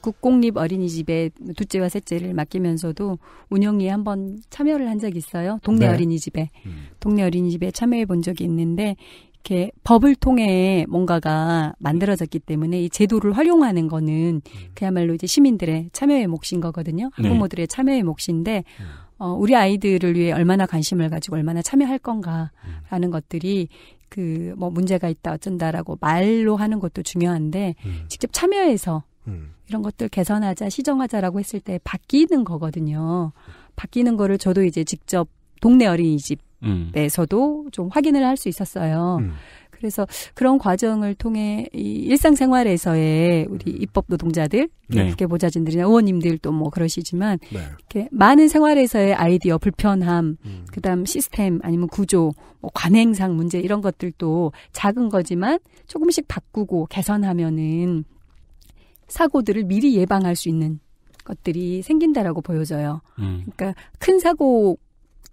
국공립 어린이집에 둘째와 셋째를 맡기면서도 운영에 한번 참여를 한 적이 있어요. 동네 네. 어린이집에. 음. 동네 어린이집에 참여해 본 적이 있는데 이렇게 법을 통해 뭔가가 만들어졌기 때문에 이 제도를 활용하는 거는 음. 그야말로 이제 시민들의 참여의 몫인 거거든요. 학부모들의 네. 참여의 몫인데 음. 어, 우리 아이들을 위해 얼마나 관심을 가지고 얼마나 참여할 건가라는 음. 것들이 그뭐 문제가 있다 어쩐다라고 말로 하는 것도 중요한데 음. 직접 참여해서 음. 이런 것들 개선하자 시정하자라고 했을 때 바뀌는 거거든요. 바뀌는 거를 저도 이제 직접 동네 어린이집에서도 음. 좀 확인을 할 수 있었어요. 음. 그래서 그런 과정을 통해 이 일상생활에서의 우리 음. 입법 노동자들, 네. 국회 보좌진들이나 의원님들도 뭐 그러시지만 네. 이렇게 많은 생활에서의 아이디어 불편함, 음. 그다음 시스템 아니면 구조, 뭐 관행상 문제 이런 것들도 작은 거지만 조금씩 바꾸고 개선하면은 사고들을 미리 예방할 수 있는 것들이 생긴다라고 보여져요. 음. 그러니까 큰 사고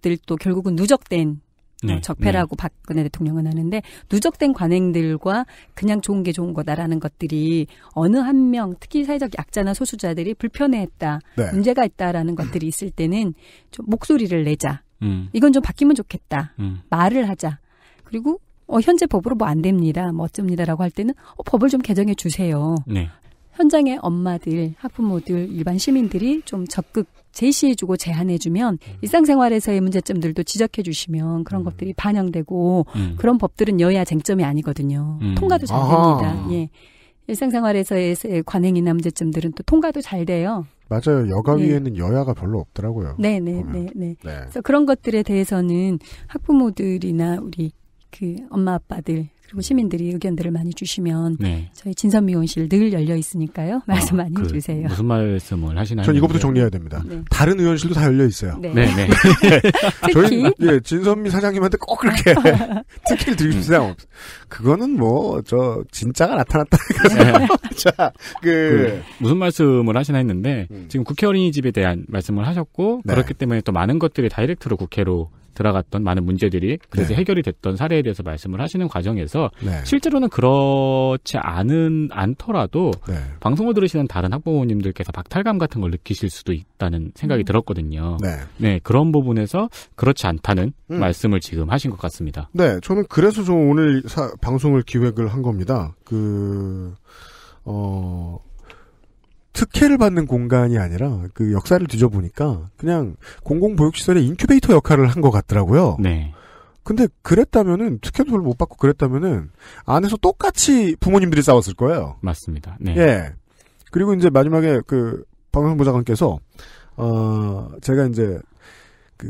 들도 결국은 누적된 네. 적폐라고 네. 박근혜 대통령은 하는데 누적된 관행들과 그냥 좋은 게 좋은 거다라는 것들이 어느 한 명 특히 사회적 약자나 소수자들이 불편해했다 네. 문제가 있다라는 것들이 있을 때는 좀 목소리를 내자 음. 이건 좀 바뀌면 좋겠다 음. 말을 하자 그리고 어, 현재 법으로 뭐 안 됩니다. 뭐 어쩝니다라고 할 때는 어, 법을 좀 개정해 주세요. 네. 현장의 엄마들, 학부모들, 일반 시민들이 좀 적극 제시해주고 제안해주면 음. 일상생활에서의 문제점들도 지적해주시면 그런 음. 것들이 반영되고 음. 그런 법들은 여야 쟁점이 아니거든요. 음. 통과도 잘 됩니다. 아하. 예. 일상생활에서의 관행이나 문제점들은 또 통과도 잘 돼요. 맞아요. 여가위에는 예. 네. 여야가 별로 없더라고요. 네네네. 네 네, 네, 네, 그래서 그런 것들에 대해서는 학부모들이나 우리 그 엄마 아빠들 그리고 시민들이 의견들을 많이 주시면 네. 저희 진선미용실 늘 열려 있으니까요. 말씀 아, 많이 그, 주세요 무슨 말씀을 하시나요? 전 이것부터 정리해야 됩니다. 네. 다른 의원실도 다 열려 있어요. 네. 네, 네. 네. 저희 예, 진선미 사장님한테 꼭 그렇게 특혜를 드리고 싶어요. 그거는 뭐 저 진짜가 나타났다. 네. 자, 그, 그, 무슨 말씀을 하시나 했는데 음. 지금 국회 어린이집에 대한 말씀을 하셨고 그렇기 때문에 또 많은 것들이 다이렉트로 국회로 들어갔던 많은 문제들이 그래서 네. 해결이 됐던 사례에 대해서 말씀을 하시는 과정에서 네. 실제로는 그렇지 않은 않더라도 네. 방송을 들으시는 다른 학부모님들께서 박탈감 같은 걸 느끼실 수도 있다는 생각이 음. 들었거든요. 네. 네 그런 부분에서 그렇지 않다는 음. 말씀을 지금 하신 것 같습니다. 네, 저는 그래서 저 오늘 사, 방송을 기획을 한 겁니다. 그 어. 특혜를 받는 공간이 아니라 그 역사를 뒤져보니까 그냥 공공보육시설의 인큐베이터 역할을 한 것 같더라고요. 네. 근데 그랬다면은 특혜도 못 받고 그랬다면은 안에서 똑같이 부모님들이 싸웠을 거예요. 맞습니다. 네. 예. 그리고 이제 마지막에 그 방송부 장관께서 어 제가 이제 그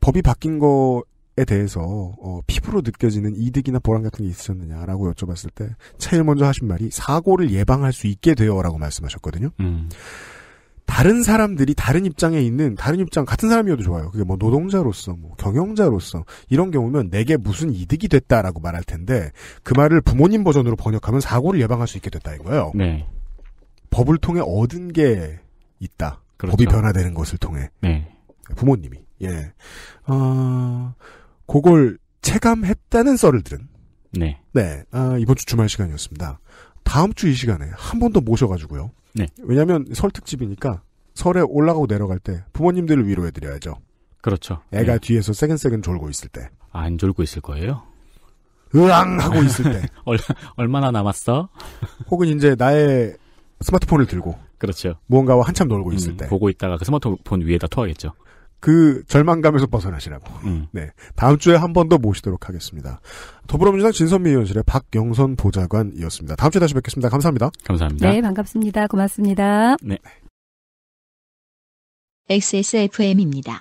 법이 바뀐 거에 대해서 어, 피부로 느껴지는 이득이나 보람 같은 게 있으셨느냐라고 여쭤봤을 때 제일 먼저 하신 말이 사고를 예방할 수 있게 되어라고 말씀하셨거든요. 음. 다른 사람들이 다른 입장에 있는 다른 입장 같은 사람이어도 좋아요. 그게 뭐 노동자로서 뭐 경영자로서 이런 경우면 내게 무슨 이득이 됐다라고 말할 텐데 그 말을 부모님 버전으로 번역하면 사고를 예방할 수 있게 됐다이 거예요. 네. 법을 통해 얻은 게 있다. 그렇죠. 법이 변화되는 것을 통해. 네. 부모님이 예. 어... 그걸 체감했다는 썰을 들은. 네. 네. 아, 이번 주 주말 시간이었습니다. 다음 주 이 시간에 한 번 더 모셔가지고요. 네. 왜냐면 하설 특집이니까 설에 올라가고 내려갈 때 부모님들을 위로해드려야죠. 그렇죠. 애가 네. 뒤에서 세근세근 졸고 있을 때. 아, 안 졸고 있을 거예요? 으앙! 하고 있을 때. 얼, 마나 남았어? 혹은 이제 나의 스마트폰을 들고. 그렇죠. 무언가와 한참 놀고 있을 음, 때. 보고 있다가 그 스마트폰 위에다 토하겠죠. 그 절망감에서 벗어나시라고. 음. 네. 다음 주에 한 번 더 모시도록 하겠습니다. 더불어민주당 진선미 의원실의 박영선 보좌관이었습니다. 다음 주에 다시 뵙겠습니다. 감사합니다. 감사합니다. 네, 반갑습니다. 고맙습니다. 네. XSFM입니다.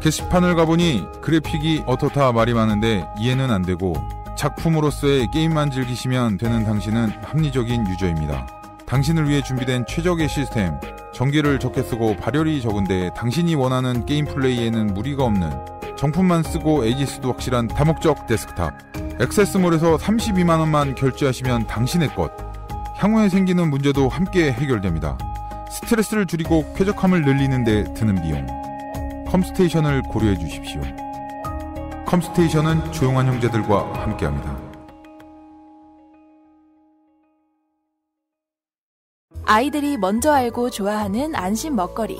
게시판을 가보니 그래픽이 어떻다 말이 많은데 이해는 안 되고 작품으로서의 게임만 즐기시면 되는 당신은 합리적인 유저입니다. 당신을 위해 준비된 최적의 시스템 전기를 적게 쓰고 발열이 적은데 당신이 원하는 게임 플레이에는 무리가 없는 정품만 쓰고 에이지스도 확실한 다목적 데스크탑. 액세스몰에서 32만원만 결제하시면 당신의 것. 향후에 생기는 문제도 함께 해결됩니다. 스트레스를 줄이고 쾌적함을 늘리는데 드는 비용. 컴스테이션을 고려해 주십시오. 컴스테이션은 조용한 형제들과 함께합니다. 아이들이 먼저 알고 좋아하는 안심 먹거리.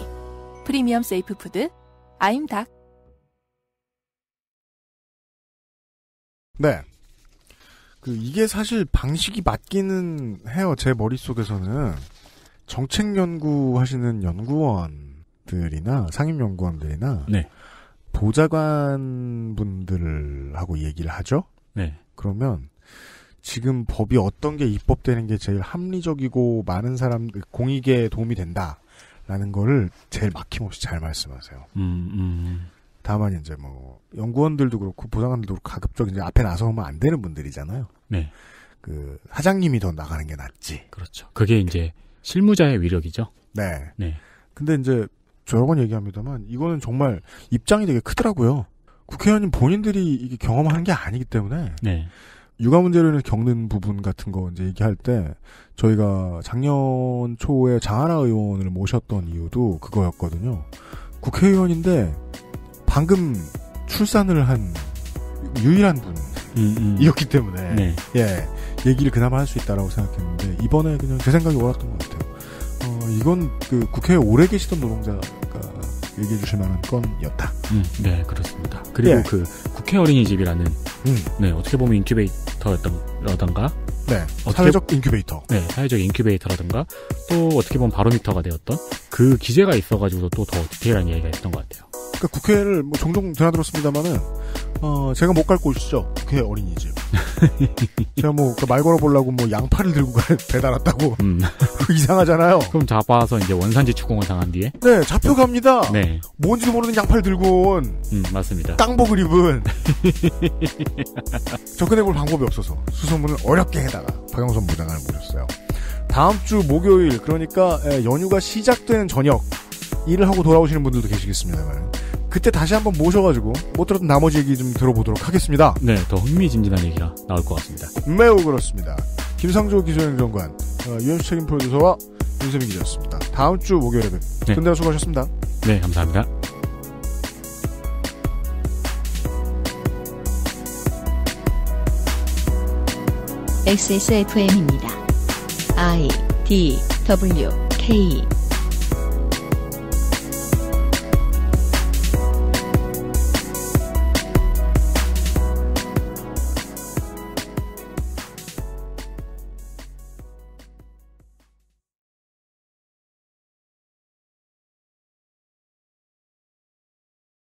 프리미엄 세이프 푸드 아임닭. 네. 그 이게 사실 방식이 맞기는 해요. 제 머릿속에서는 정책 연구하시는 연구원들이나 상임 연구원들이나 네. 보좌관 분들하고 얘기를 하죠. 네. 그러면 지금 법이 어떤 게 입법되는 게 제일 합리적이고 많은 사람 공익에 도움이 된다라는 거를 제일 막힘없이 잘 말씀하세요. 음, 음. 다만 이제 뭐 연구원들도 그렇고 보상관들도 그렇고 가급적 이제 앞에 나서면 안 되는 분들이잖아요. 네. 그 사장님이 더 나가는 게 낫지. 그렇죠. 그게 이제 실무자의 위력이죠. 네. 네. 근데 이제 여러 번 얘기합니다만 이거는 정말 입장이 되게 크더라고요. 국회의원님 본인들이 이게 경험하는 게 아니기 때문에 네. 육아 문제를 겪는 부분 같은 거 이제 얘기할 때 저희가 작년 초에 장하나 의원을 모셨던 이유도 그거였거든요. 국회의원인데 방금 출산을 한 유일한 분이었기 음, 음. 때문에 네. 예 얘기를 그나마 할 수 있다라고 생각했는데 이번에 그냥 제 생각이 옳았던 것 같아요. 어, 이건 그 국회에 오래 계시던 노동자가 얘기해 주실 만한 건이었다. 음, 네, 그렇습니다. 그리고 예. 그 국회 어린이집이라는 음. 네, 어떻게 보면 인큐베이터 컴퓨터라던가 네. 어떻게, 사회적 인큐베이터. 네, 사회적 인큐베이터라든가 또 어떻게 보면 바로미터가 되었던 그 기재가 있어가지고서 또더 디테일한 이야기가 있던 것 같아요. 그러니까 국회를 뭐 종종 드나들었습니다만은 어, 제가 못 갈 곳이죠. 국회 어린이집. 제가 뭐, 말 걸어보려고 뭐, 양파를 들고 갈, 배달 왔다고. 음. 이상하잖아요. 그럼 잡아서 이제 원산지 추궁을 당한 뒤에? 네, 잡혀갑니다. 네. 뭔지도 모르는 양파를 들고 온. 음, 맞습니다. 땅복을 입은. 접근해볼 방법이 없어서 수소문을 어렵게 해다 하다 박영선 부장을 모셨어요. 다음 주 목요일 그러니까 예, 연휴가 시작되는 저녁 일을 하고 돌아오시는 분들도 계시겠습니다만 그때 다시 한번 모셔가지고 못 뭐 들었던 나머지 얘기 좀 들어보도록 하겠습니다. 네, 더 흥미진진한 얘기가 나올 것 같습니다. 매우 그렇습니다. 김상조 기조연구원 어, 유현수 책임 프로듀서와 윤세민 기자였습니다. 다음 주 목요일에 뵙. 네. 근데 수고하셨습니다. 네, 감사합니다. XSFM입니다. I D W K